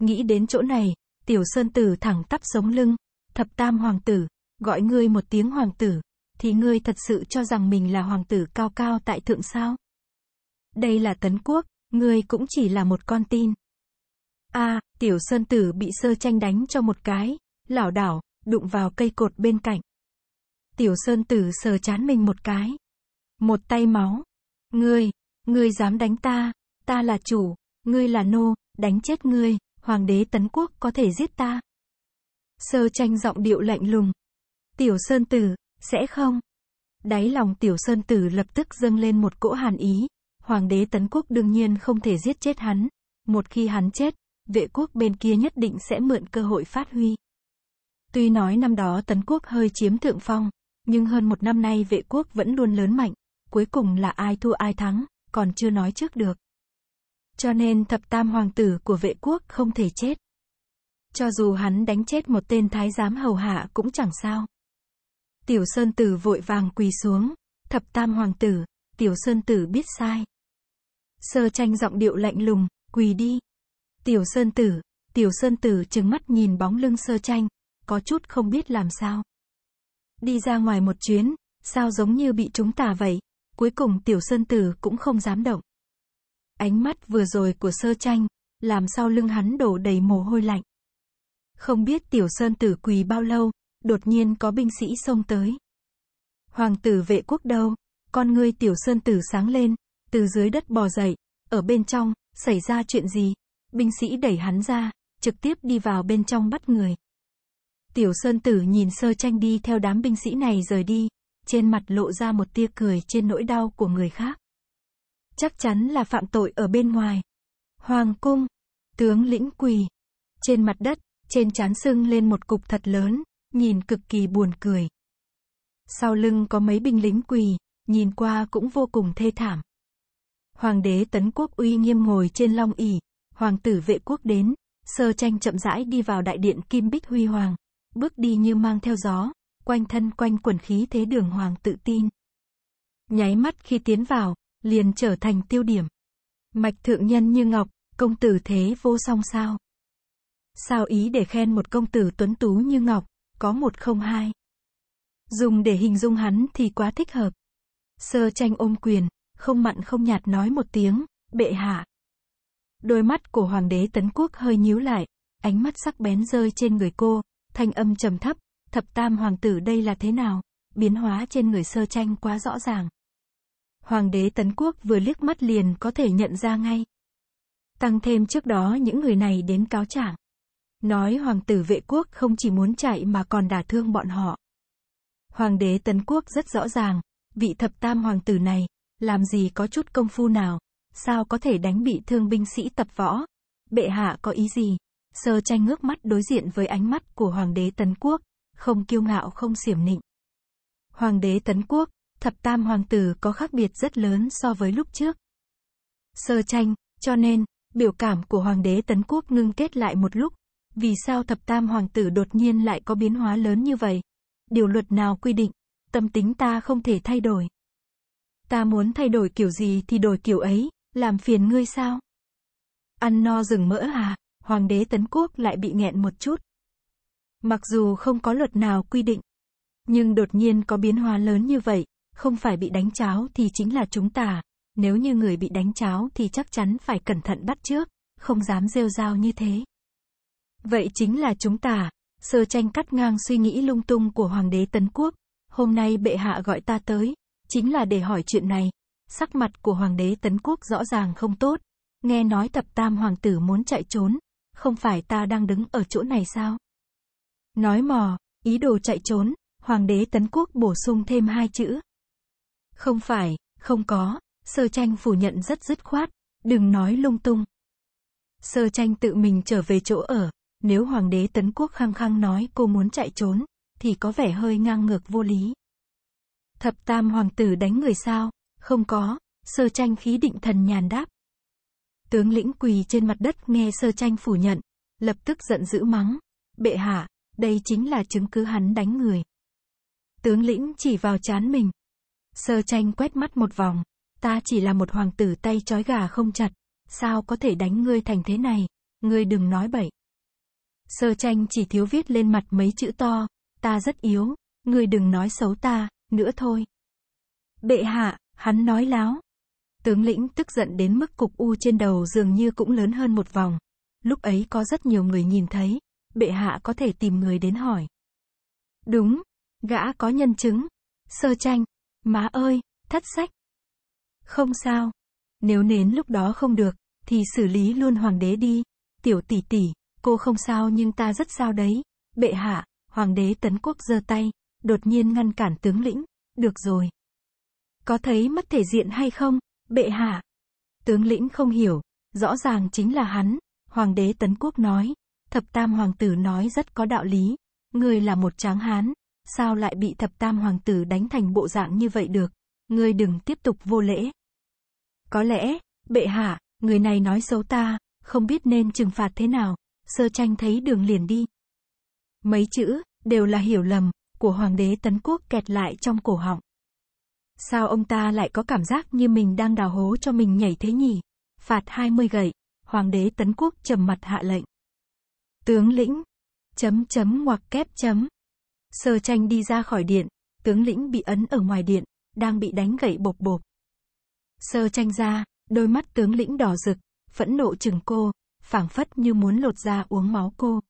Nghĩ đến chỗ này, Tiểu Sơn Tử thẳng tắp sống lưng. Thập tam hoàng tử, gọi ngươi một tiếng hoàng tử, thì ngươi thật sự cho rằng mình là hoàng tử cao cao tại thượng sao? Đây là Tấn Quốc, ngươi cũng chỉ là một con tin a à, tiểu sơn tử bị sơ tranh đánh cho một cái, lảo đảo, đụng vào cây cột bên cạnh. Tiểu sơn tử sờ chán mình một cái. Một tay máu. Ngươi, ngươi dám đánh ta, ta là chủ, ngươi là nô, đánh chết ngươi, hoàng đế tấn quốc có thể giết ta. Sơ tranh giọng điệu lạnh lùng. Tiểu sơn tử, sẽ không. Đáy lòng tiểu sơn tử lập tức dâng lên một cỗ hàn ý. Hoàng đế tấn quốc đương nhiên không thể giết chết hắn. Một khi hắn chết, vệ quốc bên kia nhất định sẽ mượn cơ hội phát huy. Tuy nói năm đó Tấn Quốc hơi chiếm thượng phong, nhưng hơn một năm nay vệ quốc vẫn luôn lớn mạnh, cuối cùng là ai thua ai thắng, còn chưa nói trước được. Cho nên thập tam hoàng tử của vệ quốc không thể chết. Cho dù hắn đánh chết một tên thái giám hầu hạ cũng chẳng sao. Tiểu Sơn Tử vội vàng quỳ xuống, thập tam hoàng tử, Tiểu Sơn Tử biết sai. Sơ tranh giọng điệu lạnh lùng, quỳ đi. Tiểu Sơn Tử, Tiểu Sơn Tử chừng mắt nhìn bóng lưng sơ tranh, có chút không biết làm sao. Đi ra ngoài một chuyến, sao giống như bị trúng tà vậy, cuối cùng Tiểu Sơn Tử cũng không dám động. Ánh mắt vừa rồi của sơ tranh, làm sao lưng hắn đổ đầy mồ hôi lạnh. Không biết Tiểu Sơn Tử quỳ bao lâu, đột nhiên có binh sĩ xông tới. Hoàng tử vệ quốc đâu, con ngươi Tiểu Sơn Tử sáng lên, từ dưới đất bò dậy, ở bên trong, xảy ra chuyện gì, binh sĩ đẩy hắn ra, trực tiếp đi vào bên trong bắt người. Tiểu Sơn Tử nhìn sơ tranh đi theo đám binh sĩ này rời đi, trên mặt lộ ra một tia cười trên nỗi đau của người khác. Chắc chắn là phạm tội ở bên ngoài. Hoàng cung, tướng lĩnh quỳ, trên mặt đất, trên trán sưng lên một cục thật lớn, nhìn cực kỳ buồn cười. Sau lưng có mấy binh lính quỳ, nhìn qua cũng vô cùng thê thảm. Hoàng đế Tấn Quốc uy nghiêm ngồi trên long ỷ, Hoàng tử vệ quốc đến, sơ tranh chậm rãi đi vào đại điện kim bích huy hoàng, bước đi như mang theo gió, quanh thân quanh quần khí thế đường hoàng tự tin. Nháy mắt khi tiến vào, liền trở thành tiêu điểm. Mạch thượng nhân như ngọc, công tử thế vô song sao. Sao ý để khen một công tử tuấn tú như ngọc, có một không hai. Dùng để hình dung hắn thì quá thích hợp. Sơ tranh ôm quyền, không mặn không nhạt nói một tiếng, bệ hạ. Đôi mắt của hoàng đế Tấn Quốc hơi nhíu lại, ánh mắt sắc bén rơi trên người cô, thanh âm trầm thấp, thập tam hoàng tử đây là thế nào, biến hóa trên người sơ tranh quá rõ ràng. Hoàng đế Tấn Quốc vừa liếc mắt liền có thể nhận ra ngay. Tăng thêm trước đó những người này đến cáo trạng. Nói hoàng tử vệ quốc không chỉ muốn chạy mà còn đả thương bọn họ. Hoàng đế Tấn Quốc rất rõ ràng, vị thập tam hoàng tử này, làm gì có chút công phu nào, sao có thể đánh bị thương binh sĩ tập võ? Bệ hạ có ý gì? Sơ tranh ngước mắt đối diện với ánh mắt của Hoàng đế Tấn Quốc, không kiêu ngạo không xiểm nịnh. Hoàng đế Tấn Quốc, thập tam hoàng tử có khác biệt rất lớn so với lúc trước. Sơ tranh, cho nên, biểu cảm của Hoàng đế Tấn Quốc ngưng kết lại một lúc. Vì sao thập tam hoàng tử đột nhiên lại có biến hóa lớn như vậy? Điều luật nào quy định, tâm tính ta không thể thay đổi. Ta muốn thay đổi kiểu gì thì đổi kiểu ấy. Làm phiền ngươi sao? Ăn no rừng mỡ à? Hoàng đế Tấn Quốc lại bị nghẹn một chút. Mặc dù không có luật nào quy định, nhưng đột nhiên có biến hóa lớn như vậy, không phải bị đánh cháo thì chính là chúng ta. Nếu như người bị đánh cháo thì chắc chắn phải cẩn thận bắt trước, không dám rêu rao như thế. Vậy chính là chúng ta. Sơ tranh cắt ngang suy nghĩ lung tung của Hoàng đế Tấn Quốc. Hôm nay bệ hạ gọi ta tới, chính là để hỏi chuyện này sắc mặt của hoàng đế Tấn Quốc rõ ràng không tốt. Nghe nói thập tam hoàng tử muốn chạy trốn, không phải ta đang đứng ở chỗ này sao? Nói mò, ý đồ chạy trốn, hoàng đế Tấn Quốc bổ sung thêm hai chữ. Không phải, không có, sơ tranh phủ nhận rất dứt khoát, đừng nói lung tung. Sơ tranh tự mình trở về chỗ ở, nếu hoàng đế Tấn Quốc khăng khăng nói cô muốn chạy trốn, thì có vẻ hơi ngang ngược vô lý. Thập tam hoàng tử đánh người sao? Không có, sơ tranh khí định thần nhàn đáp. Tướng lĩnh quỳ trên mặt đất nghe sơ tranh phủ nhận, lập tức giận dữ mắng. Bệ hạ, đây chính là chứng cứ hắn đánh người. Tướng lĩnh chỉ vào chán mình. Sơ tranh quét mắt một vòng. Ta chỉ là một hoàng tử tay trói gà không chặt. Sao có thể đánh ngươi thành thế này? Ngươi đừng nói bậy. Sơ tranh chỉ thiếu viết lên mặt mấy chữ to. Ta rất yếu. Ngươi đừng nói xấu ta, nữa thôi. Bệ hạ, Hắn nói láo. Tướng lĩnh tức giận đến mức cục u trên đầu dường như cũng lớn hơn một vòng. Lúc ấy có rất nhiều người nhìn thấy, bệ hạ có thể tìm người đến hỏi. Đúng, gã có nhân chứng. Sơ tranh, má ơi, thất sách. Không sao, nếu nến lúc đó không được, thì xử lý luôn hoàng đế đi. Tiểu tỷ tỷ, cô không sao nhưng ta rất sao đấy. Bệ hạ, hoàng đế tấn quốc giơ tay, đột nhiên ngăn cản tướng lĩnh. Được rồi, có thấy mất thể diện hay không, bệ hạ? Tướng lĩnh không hiểu, rõ ràng chính là hắn, hoàng đế Tấn Quốc nói. Thập tam hoàng tử nói rất có đạo lý, ngươi là một tráng hán, sao lại bị thập tam hoàng tử đánh thành bộ dạng như vậy được, ngươi đừng tiếp tục vô lễ. Có lẽ, bệ hạ, người này nói xấu ta, không biết nên trừng phạt thế nào, sơ tranh thấy đường liền đi. Mấy chữ, đều là hiểu lầm, của hoàng đế Tấn Quốc kẹt lại trong cổ họng. Sao ông ta lại có cảm giác như mình đang đào hố cho mình nhảy thế nhỉ? Phạt 20 gậy. Hoàng đế Tấn Quốc trầm mặt hạ lệnh. Tướng lĩnh. Chấm chấm hoặc kép chấm. Sơ tranh đi ra khỏi điện. Tướng lĩnh bị ấn ở ngoài điện. Đang bị đánh gậy bộp bộp. Sơ tranh ra. Đôi mắt tướng lĩnh đỏ rực. Phẫn nộ chừng cô. phảng phất như muốn lột ra uống máu cô.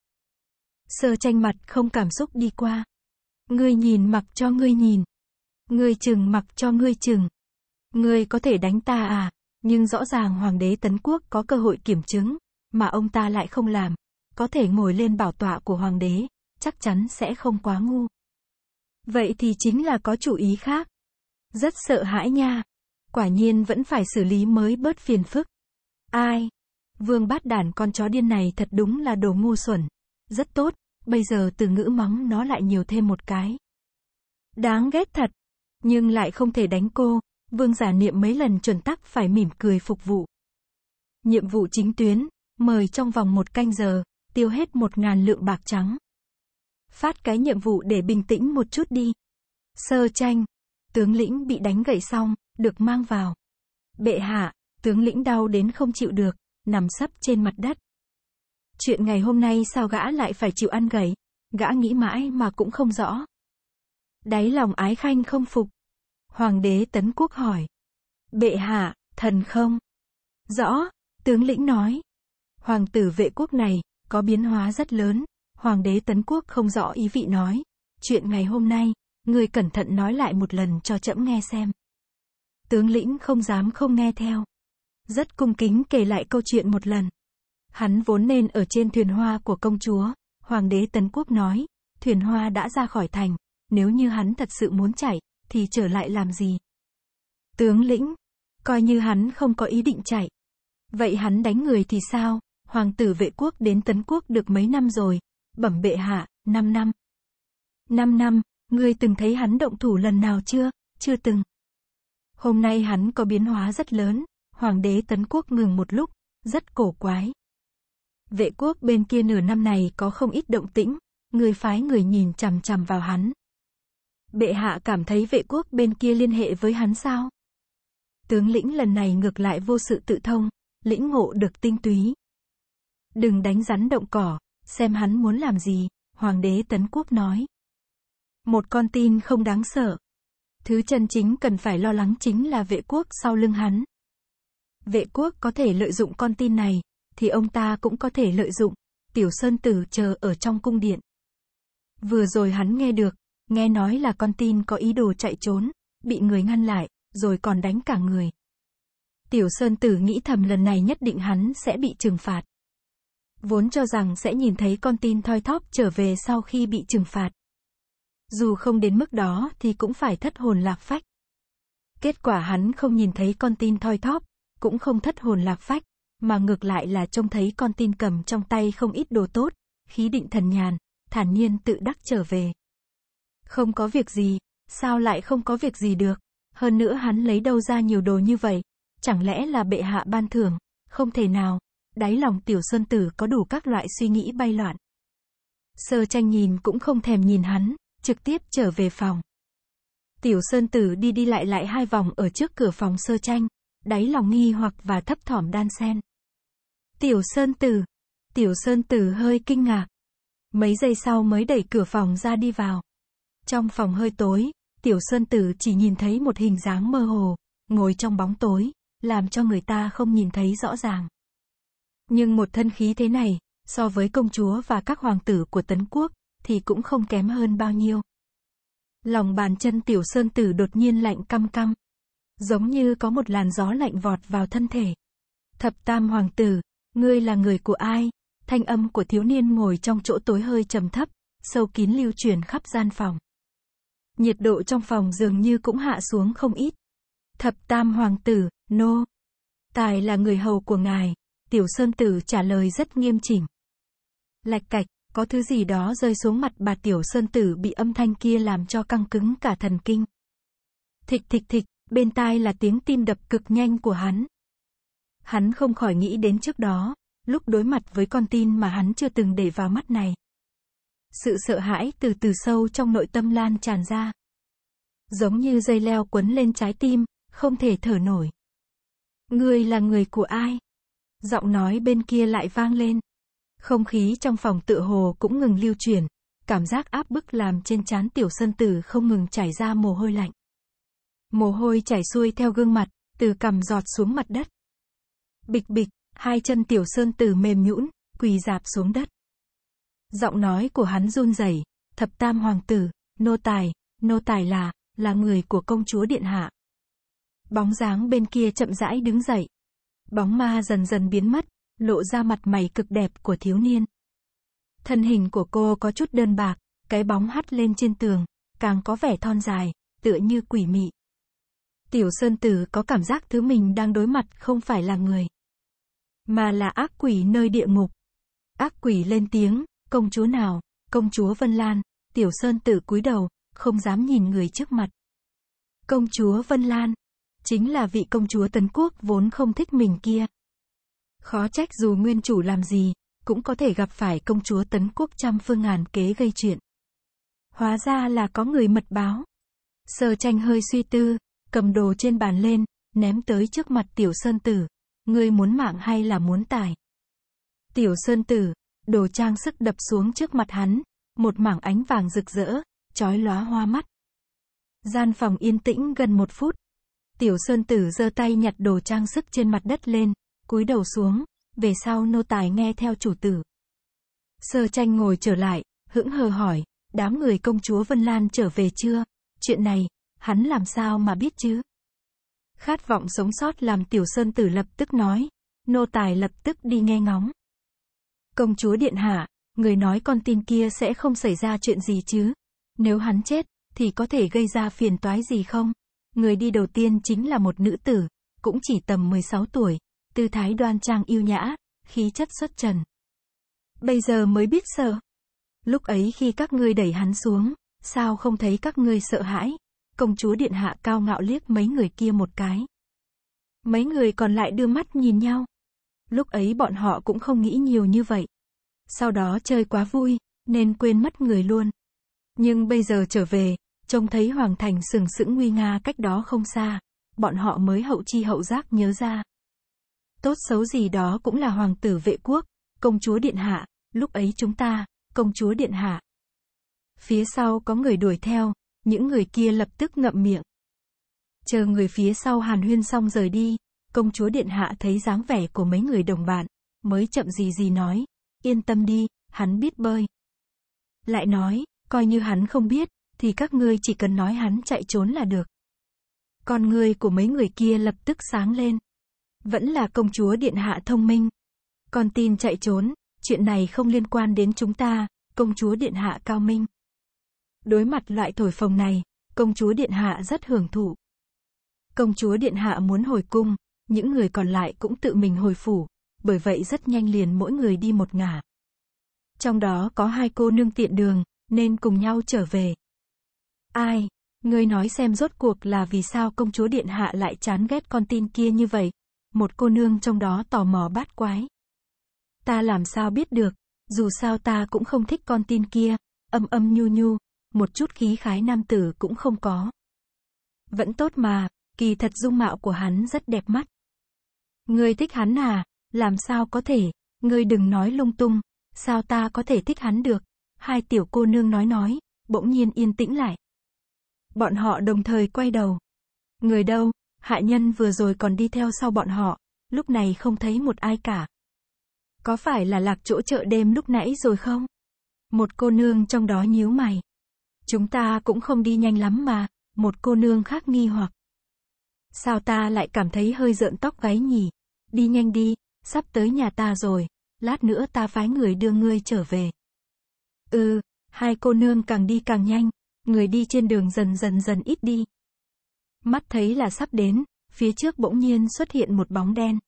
Sơ tranh mặt không cảm xúc đi qua. Ngươi nhìn mặc cho ngươi nhìn. Ngươi chừng mặc cho ngươi chừng. Ngươi có thể đánh ta à? Nhưng rõ ràng hoàng đế Tấn Quốc có cơ hội kiểm chứng, mà ông ta lại không làm. Có thể ngồi lên bảo tọa của hoàng đế, chắc chắn sẽ không quá ngu. Vậy thì chính là có chủ ý khác. Rất sợ hãi nha. Quả nhiên vẫn phải xử lý mới bớt phiền phức. Ai? Vương bát đản con chó điên này thật đúng là đồ ngu xuẩn. Rất tốt, bây giờ từ ngữ mắng nó lại nhiều thêm một cái. Đáng ghét thật nhưng lại không thể đánh cô. Vương giả niệm mấy lần chuẩn tắc phải mỉm cười phục vụ. Nhiệm vụ chính tuyến, mời trong vòng một canh giờ, tiêu hết một ngàn lượng bạc trắng. Phát cái nhiệm vụ để bình tĩnh một chút đi. Sơ tranh, tướng lĩnh bị đánh gậy xong, được mang vào. Bệ hạ, tướng lĩnh đau đến không chịu được, nằm sấp trên mặt đất. Chuyện ngày hôm nay sao gã lại phải chịu ăn gậy? Gã nghĩ mãi mà cũng không rõ, Đáy lòng ái khanh không phục. Hoàng đế Tấn Quốc hỏi. Bệ hạ, thần không? Rõ, tướng lĩnh nói. Hoàng tử vệ quốc này, có biến hóa rất lớn. Hoàng đế Tấn Quốc không rõ ý vị nói. Chuyện ngày hôm nay, người cẩn thận nói lại một lần cho trẫm nghe xem. Tướng lĩnh không dám không nghe theo. Rất cung kính kể lại câu chuyện một lần. Hắn vốn nên ở trên thuyền hoa của công chúa. Hoàng đế Tấn Quốc nói, thuyền hoa đã ra khỏi thành, nếu như hắn thật sự muốn chạy, thì trở lại làm gì? Tướng lĩnh, coi như hắn không có ý định chạy. Vậy hắn đánh người thì sao? Hoàng tử vệ quốc đến tấn quốc được mấy năm rồi? Bẩm bệ hạ, 5 năm. 5 năm, ngươi từng thấy hắn động thủ lần nào chưa? Chưa từng. Hôm nay hắn có biến hóa rất lớn, hoàng đế tấn quốc ngừng một lúc, rất cổ quái. Vệ quốc bên kia nửa năm này có không ít động tĩnh, người phái người nhìn chằm chằm vào hắn, Bệ hạ cảm thấy vệ quốc bên kia liên hệ với hắn sao? Tướng lĩnh lần này ngược lại vô sự tự thông, lĩnh ngộ được tinh túy. Đừng đánh rắn động cỏ, xem hắn muốn làm gì, Hoàng đế Tấn Quốc nói. Một con tin không đáng sợ. Thứ chân chính cần phải lo lắng chính là vệ quốc sau lưng hắn. Vệ quốc có thể lợi dụng con tin này, thì ông ta cũng có thể lợi dụng. Tiểu Sơn Tử chờ ở trong cung điện. Vừa rồi hắn nghe được, Nghe nói là con tin có ý đồ chạy trốn, bị người ngăn lại, rồi còn đánh cả người. Tiểu Sơn Tử nghĩ thầm lần này nhất định hắn sẽ bị trừng phạt. Vốn cho rằng sẽ nhìn thấy con tin thoi thóp trở về sau khi bị trừng phạt. Dù không đến mức đó thì cũng phải thất hồn lạc phách. Kết quả hắn không nhìn thấy con tin thoi thóp, cũng không thất hồn lạc phách, mà ngược lại là trông thấy con tin cầm trong tay không ít đồ tốt, khí định thần nhàn, thản nhiên tự đắc trở về. Không có việc gì, sao lại không có việc gì được? Hơn nữa hắn lấy đâu ra nhiều đồ như vậy? Chẳng lẽ là bệ hạ ban thưởng? Không thể nào. Đáy lòng tiểu sơn tử có đủ các loại suy nghĩ bay loạn. Sơ tranh nhìn cũng không thèm nhìn hắn, trực tiếp trở về phòng. Tiểu sơn tử đi đi lại lại hai vòng ở trước cửa phòng sơ tranh, đáy lòng nghi hoặc và thấp thỏm đan sen. Tiểu sơn tử. Tiểu sơn tử hơi kinh ngạc. Mấy giây sau mới đẩy cửa phòng ra đi vào. Trong phòng hơi tối, Tiểu Sơn Tử chỉ nhìn thấy một hình dáng mơ hồ, ngồi trong bóng tối, làm cho người ta không nhìn thấy rõ ràng. Nhưng một thân khí thế này, so với công chúa và các hoàng tử của Tấn Quốc, thì cũng không kém hơn bao nhiêu. Lòng bàn chân Tiểu Sơn Tử đột nhiên lạnh căm căm. Giống như có một làn gió lạnh vọt vào thân thể. Thập tam hoàng tử, ngươi là người của ai? Thanh âm của thiếu niên ngồi trong chỗ tối hơi trầm thấp, sâu kín lưu truyền khắp gian phòng nhiệt độ trong phòng dường như cũng hạ xuống không ít. Thập tam hoàng tử, nô. Tài là người hầu của ngài, tiểu sơn tử trả lời rất nghiêm chỉnh. Lạch cạch, có thứ gì đó rơi xuống mặt bà tiểu sơn tử bị âm thanh kia làm cho căng cứng cả thần kinh. Thịch thịch thịch, bên tai là tiếng tim đập cực nhanh của hắn. Hắn không khỏi nghĩ đến trước đó, lúc đối mặt với con tin mà hắn chưa từng để vào mắt này, sự sợ hãi từ từ sâu trong nội tâm lan tràn ra. Giống như dây leo quấn lên trái tim, không thể thở nổi. Ngươi là người của ai? Giọng nói bên kia lại vang lên. Không khí trong phòng tự hồ cũng ngừng lưu chuyển, cảm giác áp bức làm trên trán tiểu sân tử không ngừng chảy ra mồ hôi lạnh. Mồ hôi chảy xuôi theo gương mặt, từ cằm giọt xuống mặt đất. Bịch bịch, hai chân tiểu sơn tử mềm nhũn, quỳ dạp xuống đất. Giọng nói của hắn run rẩy. Thập tam hoàng tử, nô tài, nô tài là, là người của công chúa điện hạ. Bóng dáng bên kia chậm rãi đứng dậy. Bóng ma dần dần biến mất, lộ ra mặt mày cực đẹp của thiếu niên. Thân hình của cô có chút đơn bạc, cái bóng hắt lên trên tường, càng có vẻ thon dài, tựa như quỷ mị. Tiểu Sơn Tử có cảm giác thứ mình đang đối mặt không phải là người, mà là ác quỷ nơi địa ngục. Ác quỷ lên tiếng, Công chúa nào, công chúa Vân Lan, tiểu sơn tử cúi đầu, không dám nhìn người trước mặt. Công chúa Vân Lan, chính là vị công chúa Tấn Quốc vốn không thích mình kia. Khó trách dù nguyên chủ làm gì, cũng có thể gặp phải công chúa Tấn Quốc trăm phương ngàn kế gây chuyện. Hóa ra là có người mật báo. Sơ tranh hơi suy tư, cầm đồ trên bàn lên, ném tới trước mặt tiểu sơn tử. Ngươi muốn mạng hay là muốn tài? Tiểu sơn tử, đồ trang sức đập xuống trước mặt hắn, một mảng ánh vàng rực rỡ, chói lóa hoa mắt. Gian phòng yên tĩnh gần một phút. Tiểu Sơn Tử giơ tay nhặt đồ trang sức trên mặt đất lên, cúi đầu xuống, về sau nô tài nghe theo chủ tử. Sơ tranh ngồi trở lại, hững hờ hỏi, đám người công chúa Vân Lan trở về chưa? Chuyện này, hắn làm sao mà biết chứ? Khát vọng sống sót làm Tiểu Sơn Tử lập tức nói, nô tài lập tức đi nghe ngóng. Công chúa điện hạ, người nói con tin kia sẽ không xảy ra chuyện gì chứ? Nếu hắn chết, thì có thể gây ra phiền toái gì không? Người đi đầu tiên chính là một nữ tử, cũng chỉ tầm 16 tuổi, tư thái đoan trang yêu nhã, khí chất xuất trần. Bây giờ mới biết sợ. Lúc ấy khi các ngươi đẩy hắn xuống, sao không thấy các ngươi sợ hãi? Công chúa điện hạ cao ngạo liếc mấy người kia một cái. Mấy người còn lại đưa mắt nhìn nhau. Lúc ấy bọn họ cũng không nghĩ nhiều như vậy. Sau đó chơi quá vui, nên quên mất người luôn. Nhưng bây giờ trở về, trông thấy Hoàng Thành sừng sững nguy nga cách đó không xa, bọn họ mới hậu chi hậu giác nhớ ra. Tốt xấu gì đó cũng là hoàng tử vệ quốc, công chúa điện hạ, lúc ấy chúng ta, công chúa điện hạ. Phía sau có người đuổi theo, những người kia lập tức ngậm miệng. Chờ người phía sau hàn huyên xong rời đi, Công chúa điện hạ thấy dáng vẻ của mấy người đồng bạn, mới chậm gì gì nói, yên tâm đi, hắn biết bơi. Lại nói, coi như hắn không biết, thì các ngươi chỉ cần nói hắn chạy trốn là được. Con người của mấy người kia lập tức sáng lên. Vẫn là công chúa điện hạ thông minh. Con tin chạy trốn, chuyện này không liên quan đến chúng ta, công chúa điện hạ cao minh. Đối mặt loại thổi phồng này, công chúa điện hạ rất hưởng thụ. Công chúa điện hạ muốn hồi cung, những người còn lại cũng tự mình hồi phủ, bởi vậy rất nhanh liền mỗi người đi một ngả. Trong đó có hai cô nương tiện đường, nên cùng nhau trở về. Ai? Ngươi nói xem rốt cuộc là vì sao công chúa Điện Hạ lại chán ghét con tin kia như vậy? Một cô nương trong đó tò mò bát quái. Ta làm sao biết được, dù sao ta cũng không thích con tin kia, âm âm nhu nhu, một chút khí khái nam tử cũng không có. Vẫn tốt mà, kỳ thật dung mạo của hắn rất đẹp mắt, Ngươi thích hắn à? Làm sao có thể? Ngươi đừng nói lung tung. Sao ta có thể thích hắn được? Hai tiểu cô nương nói nói, bỗng nhiên yên tĩnh lại. Bọn họ đồng thời quay đầu. Người đâu? Hạ nhân vừa rồi còn đi theo sau bọn họ, lúc này không thấy một ai cả. Có phải là lạc chỗ chợ đêm lúc nãy rồi không? Một cô nương trong đó nhíu mày. Chúng ta cũng không đi nhanh lắm mà, một cô nương khác nghi hoặc. Sao ta lại cảm thấy hơi rợn tóc gáy nhỉ? Đi nhanh đi, sắp tới nhà ta rồi, lát nữa ta phái người đưa ngươi trở về. Ừ, hai cô nương càng đi càng nhanh, người đi trên đường dần dần dần ít đi. Mắt thấy là sắp đến, phía trước bỗng nhiên xuất hiện một bóng đen.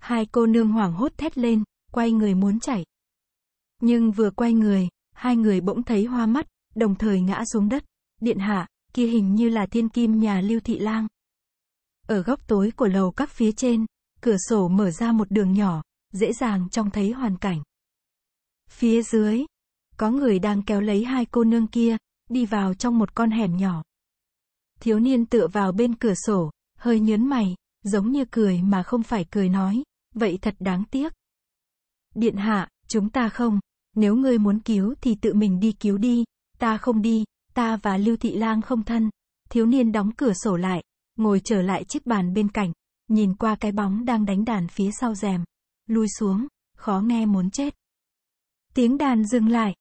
Hai cô nương hoảng hốt thét lên, quay người muốn chạy. Nhưng vừa quay người, hai người bỗng thấy hoa mắt, đồng thời ngã xuống đất. Điện hạ, kia hình như là thiên kim nhà Lưu Thị Lang. Ở góc tối của lầu các phía trên, cửa sổ mở ra một đường nhỏ, dễ dàng trông thấy hoàn cảnh. Phía dưới, có người đang kéo lấy hai cô nương kia, đi vào trong một con hẻm nhỏ. Thiếu niên tựa vào bên cửa sổ, hơi nhớn mày, giống như cười mà không phải cười nói, vậy thật đáng tiếc. Điện hạ, chúng ta không, nếu ngươi muốn cứu thì tự mình đi cứu đi, ta không đi, ta và Lưu Thị Lang không thân. Thiếu niên đóng cửa sổ lại, ngồi trở lại chiếc bàn bên cạnh. Nhìn qua cái bóng đang đánh đàn phía sau rèm. Lui xuống, khó nghe muốn chết. Tiếng đàn dừng lại.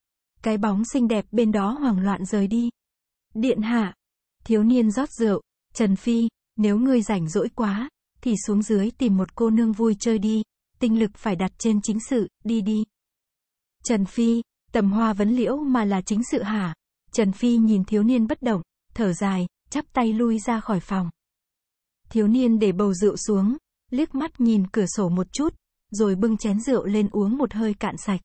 Cái bóng xinh đẹp bên đó hoảng loạn rời đi. Điện hạ. Thiếu niên rót rượu. Trần Phi, nếu ngươi rảnh rỗi quá, thì xuống dưới tìm một cô nương vui chơi đi. Tinh lực phải đặt trên chính sự, đi đi. Trần Phi, tầm hoa vấn liễu mà là chính sự hả? Trần Phi nhìn thiếu niên bất động, thở dài, chắp tay lui ra khỏi phòng. Thiếu niên để bầu rượu xuống, liếc mắt nhìn cửa sổ một chút, rồi bưng chén rượu lên uống một hơi cạn sạch.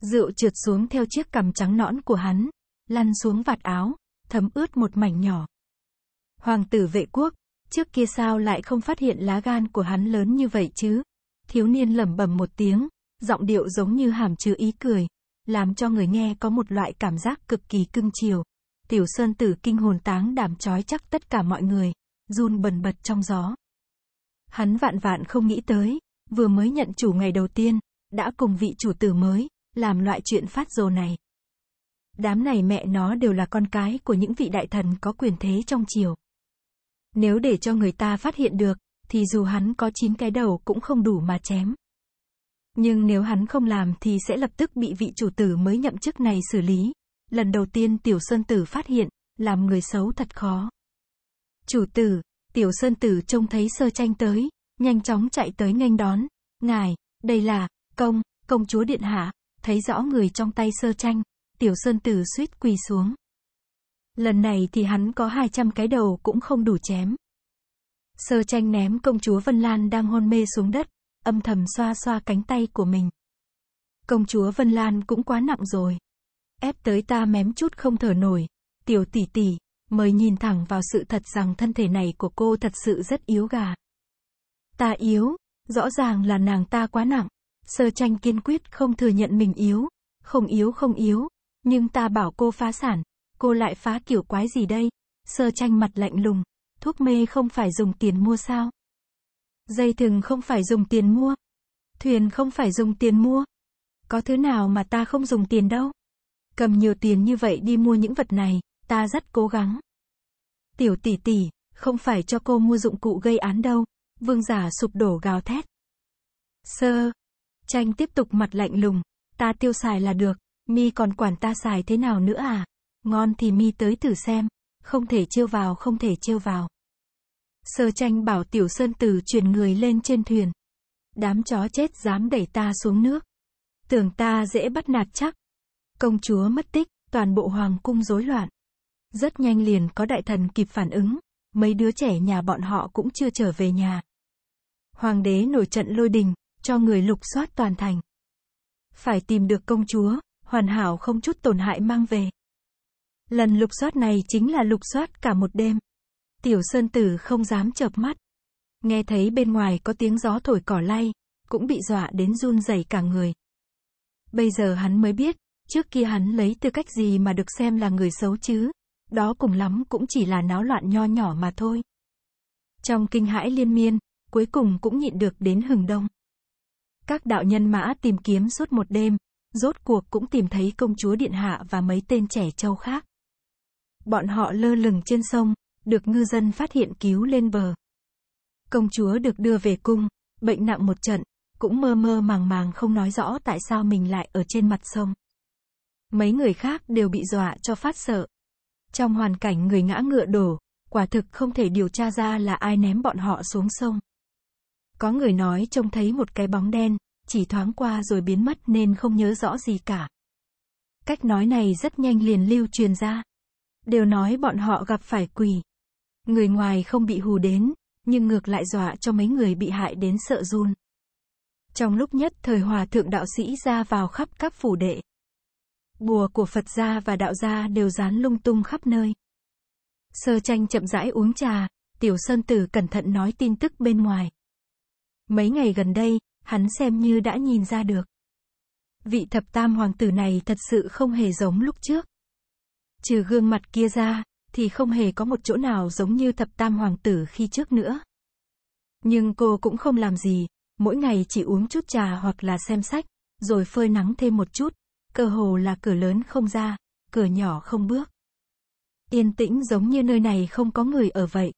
Rượu trượt xuống theo chiếc cằm trắng nõn của hắn, lăn xuống vạt áo, thấm ướt một mảnh nhỏ. Hoàng tử vệ quốc, trước kia sao lại không phát hiện lá gan của hắn lớn như vậy chứ? Thiếu niên lẩm bẩm một tiếng, giọng điệu giống như hàm chứa ý cười, làm cho người nghe có một loại cảm giác cực kỳ cưng chiều. Tiểu Sơn Tử kinh hồn táng đảm trói chắc tất cả mọi người run bần bật trong gió. Hắn vạn vạn không nghĩ tới, vừa mới nhận chủ ngày đầu tiên, đã cùng vị chủ tử mới, làm loại chuyện phát dồ này. Đám này mẹ nó đều là con cái của những vị đại thần có quyền thế trong triều. Nếu để cho người ta phát hiện được, thì dù hắn có chín cái đầu cũng không đủ mà chém. Nhưng nếu hắn không làm thì sẽ lập tức bị vị chủ tử mới nhậm chức này xử lý. Lần đầu tiên tiểu sơn tử phát hiện, làm người xấu thật khó. Chủ tử, tiểu sơn tử trông thấy sơ tranh tới, nhanh chóng chạy tới nghênh đón. Ngài, đây là, công, công chúa điện hạ, thấy rõ người trong tay sơ tranh, tiểu sơn tử suýt quỳ xuống. Lần này thì hắn có 200 cái đầu cũng không đủ chém. Sơ tranh ném công chúa Vân Lan đang hôn mê xuống đất, âm thầm xoa xoa cánh tay của mình. Công chúa Vân Lan cũng quá nặng rồi. Ép tới ta mém chút không thở nổi. Tiểu tỷ tỷ, mời nhìn thẳng vào sự thật rằng thân thể này của cô thật sự rất yếu gà. Ta yếu, rõ ràng là nàng ta quá nặng. Sơ tranh kiên quyết không thừa nhận mình yếu, không yếu không yếu, nhưng ta bảo cô phá sản, cô lại phá kiểu quái gì đây? Sơ tranh mặt lạnh lùng, thuốc mê không phải dùng tiền mua sao? Dây thừng không phải dùng tiền mua. Thuyền không phải dùng tiền mua. Có thứ nào mà ta không dùng tiền đâu. Cầm nhiều tiền như vậy đi mua những vật này, ta rất cố gắng. Tiểu tỷ tỷ, không phải cho cô mua dụng cụ gây án đâu. Vương giả sụp đổ gào thét. Sơ. Tranh tiếp tục mặt lạnh lùng. Ta tiêu xài là được. Mi còn quản ta xài thế nào nữa à? Ngon thì Mi tới thử xem. Không thể chiêu vào, không thể chiêu vào. Sơ tranh bảo Tiểu Sơn Tử chuyển người lên trên thuyền. Đám chó chết dám đẩy ta xuống nước. Tưởng ta dễ bắt nạt chắc. Công chúa mất tích, toàn bộ hoàng cung rối loạn. Rất nhanh liền có đại thần kịp phản ứng, mấy đứa trẻ nhà bọn họ cũng chưa trở về nhà. Hoàng đế nổi trận lôi đình, cho người lục soát toàn thành. Phải tìm được công chúa, hoàn hảo không chút tổn hại mang về. Lần lục soát này chính là lục soát cả một đêm. Tiểu Sơn Tử không dám chợp mắt. Nghe thấy bên ngoài có tiếng gió thổi cỏ lay, cũng bị dọa đến run rẩy cả người. Bây giờ hắn mới biết, trước kia hắn lấy tư cách gì mà được xem là người xấu chứ? Đó cùng lắm cũng chỉ là náo loạn nho nhỏ mà thôi. Trong kinh hãi liên miên, cuối cùng cũng nhịn được đến hừng đông. Các đạo nhân mã tìm kiếm suốt một đêm, rốt cuộc cũng tìm thấy công chúa Điện Hạ và mấy tên trẻ trâu khác. Bọn họ lơ lửng trên sông, được ngư dân phát hiện cứu lên bờ. Công chúa được đưa về cung, bệnh nặng một trận, cũng mơ mơ màng màng không nói rõ tại sao mình lại ở trên mặt sông. Mấy người khác đều bị dọa cho phát sợ, trong hoàn cảnh người ngã ngựa đổ, quả thực không thể điều tra ra là ai ném bọn họ xuống sông. Có người nói trông thấy một cái bóng đen, chỉ thoáng qua rồi biến mất nên không nhớ rõ gì cả. Cách nói này rất nhanh liền lưu truyền ra. Đều nói bọn họ gặp phải quỷ. Người ngoài không bị hù đến, nhưng ngược lại dọa cho mấy người bị hại đến sợ run. Trong lúc nhất thời hòa thượng đạo sĩ ra vào khắp các phủ đệ. Bùa của Phật gia và đạo gia đều dán lung tung khắp nơi. Sơ tranh chậm rãi uống trà, Tiểu Sơn Tử cẩn thận nói tin tức bên ngoài. Mấy ngày gần đây, hắn xem như đã nhìn ra được. Vị thập tam hoàng tử này thật sự không hề giống lúc trước. Trừ gương mặt kia ra, thì không hề có một chỗ nào giống như thập tam hoàng tử khi trước nữa. Nhưng cô cũng không làm gì, mỗi ngày chỉ uống chút trà hoặc là xem sách, rồi phơi nắng thêm một chút, cơ hồ là cửa lớn không ra, cửa nhỏ không bước. Yên tĩnh giống như nơi này không có người ở vậy.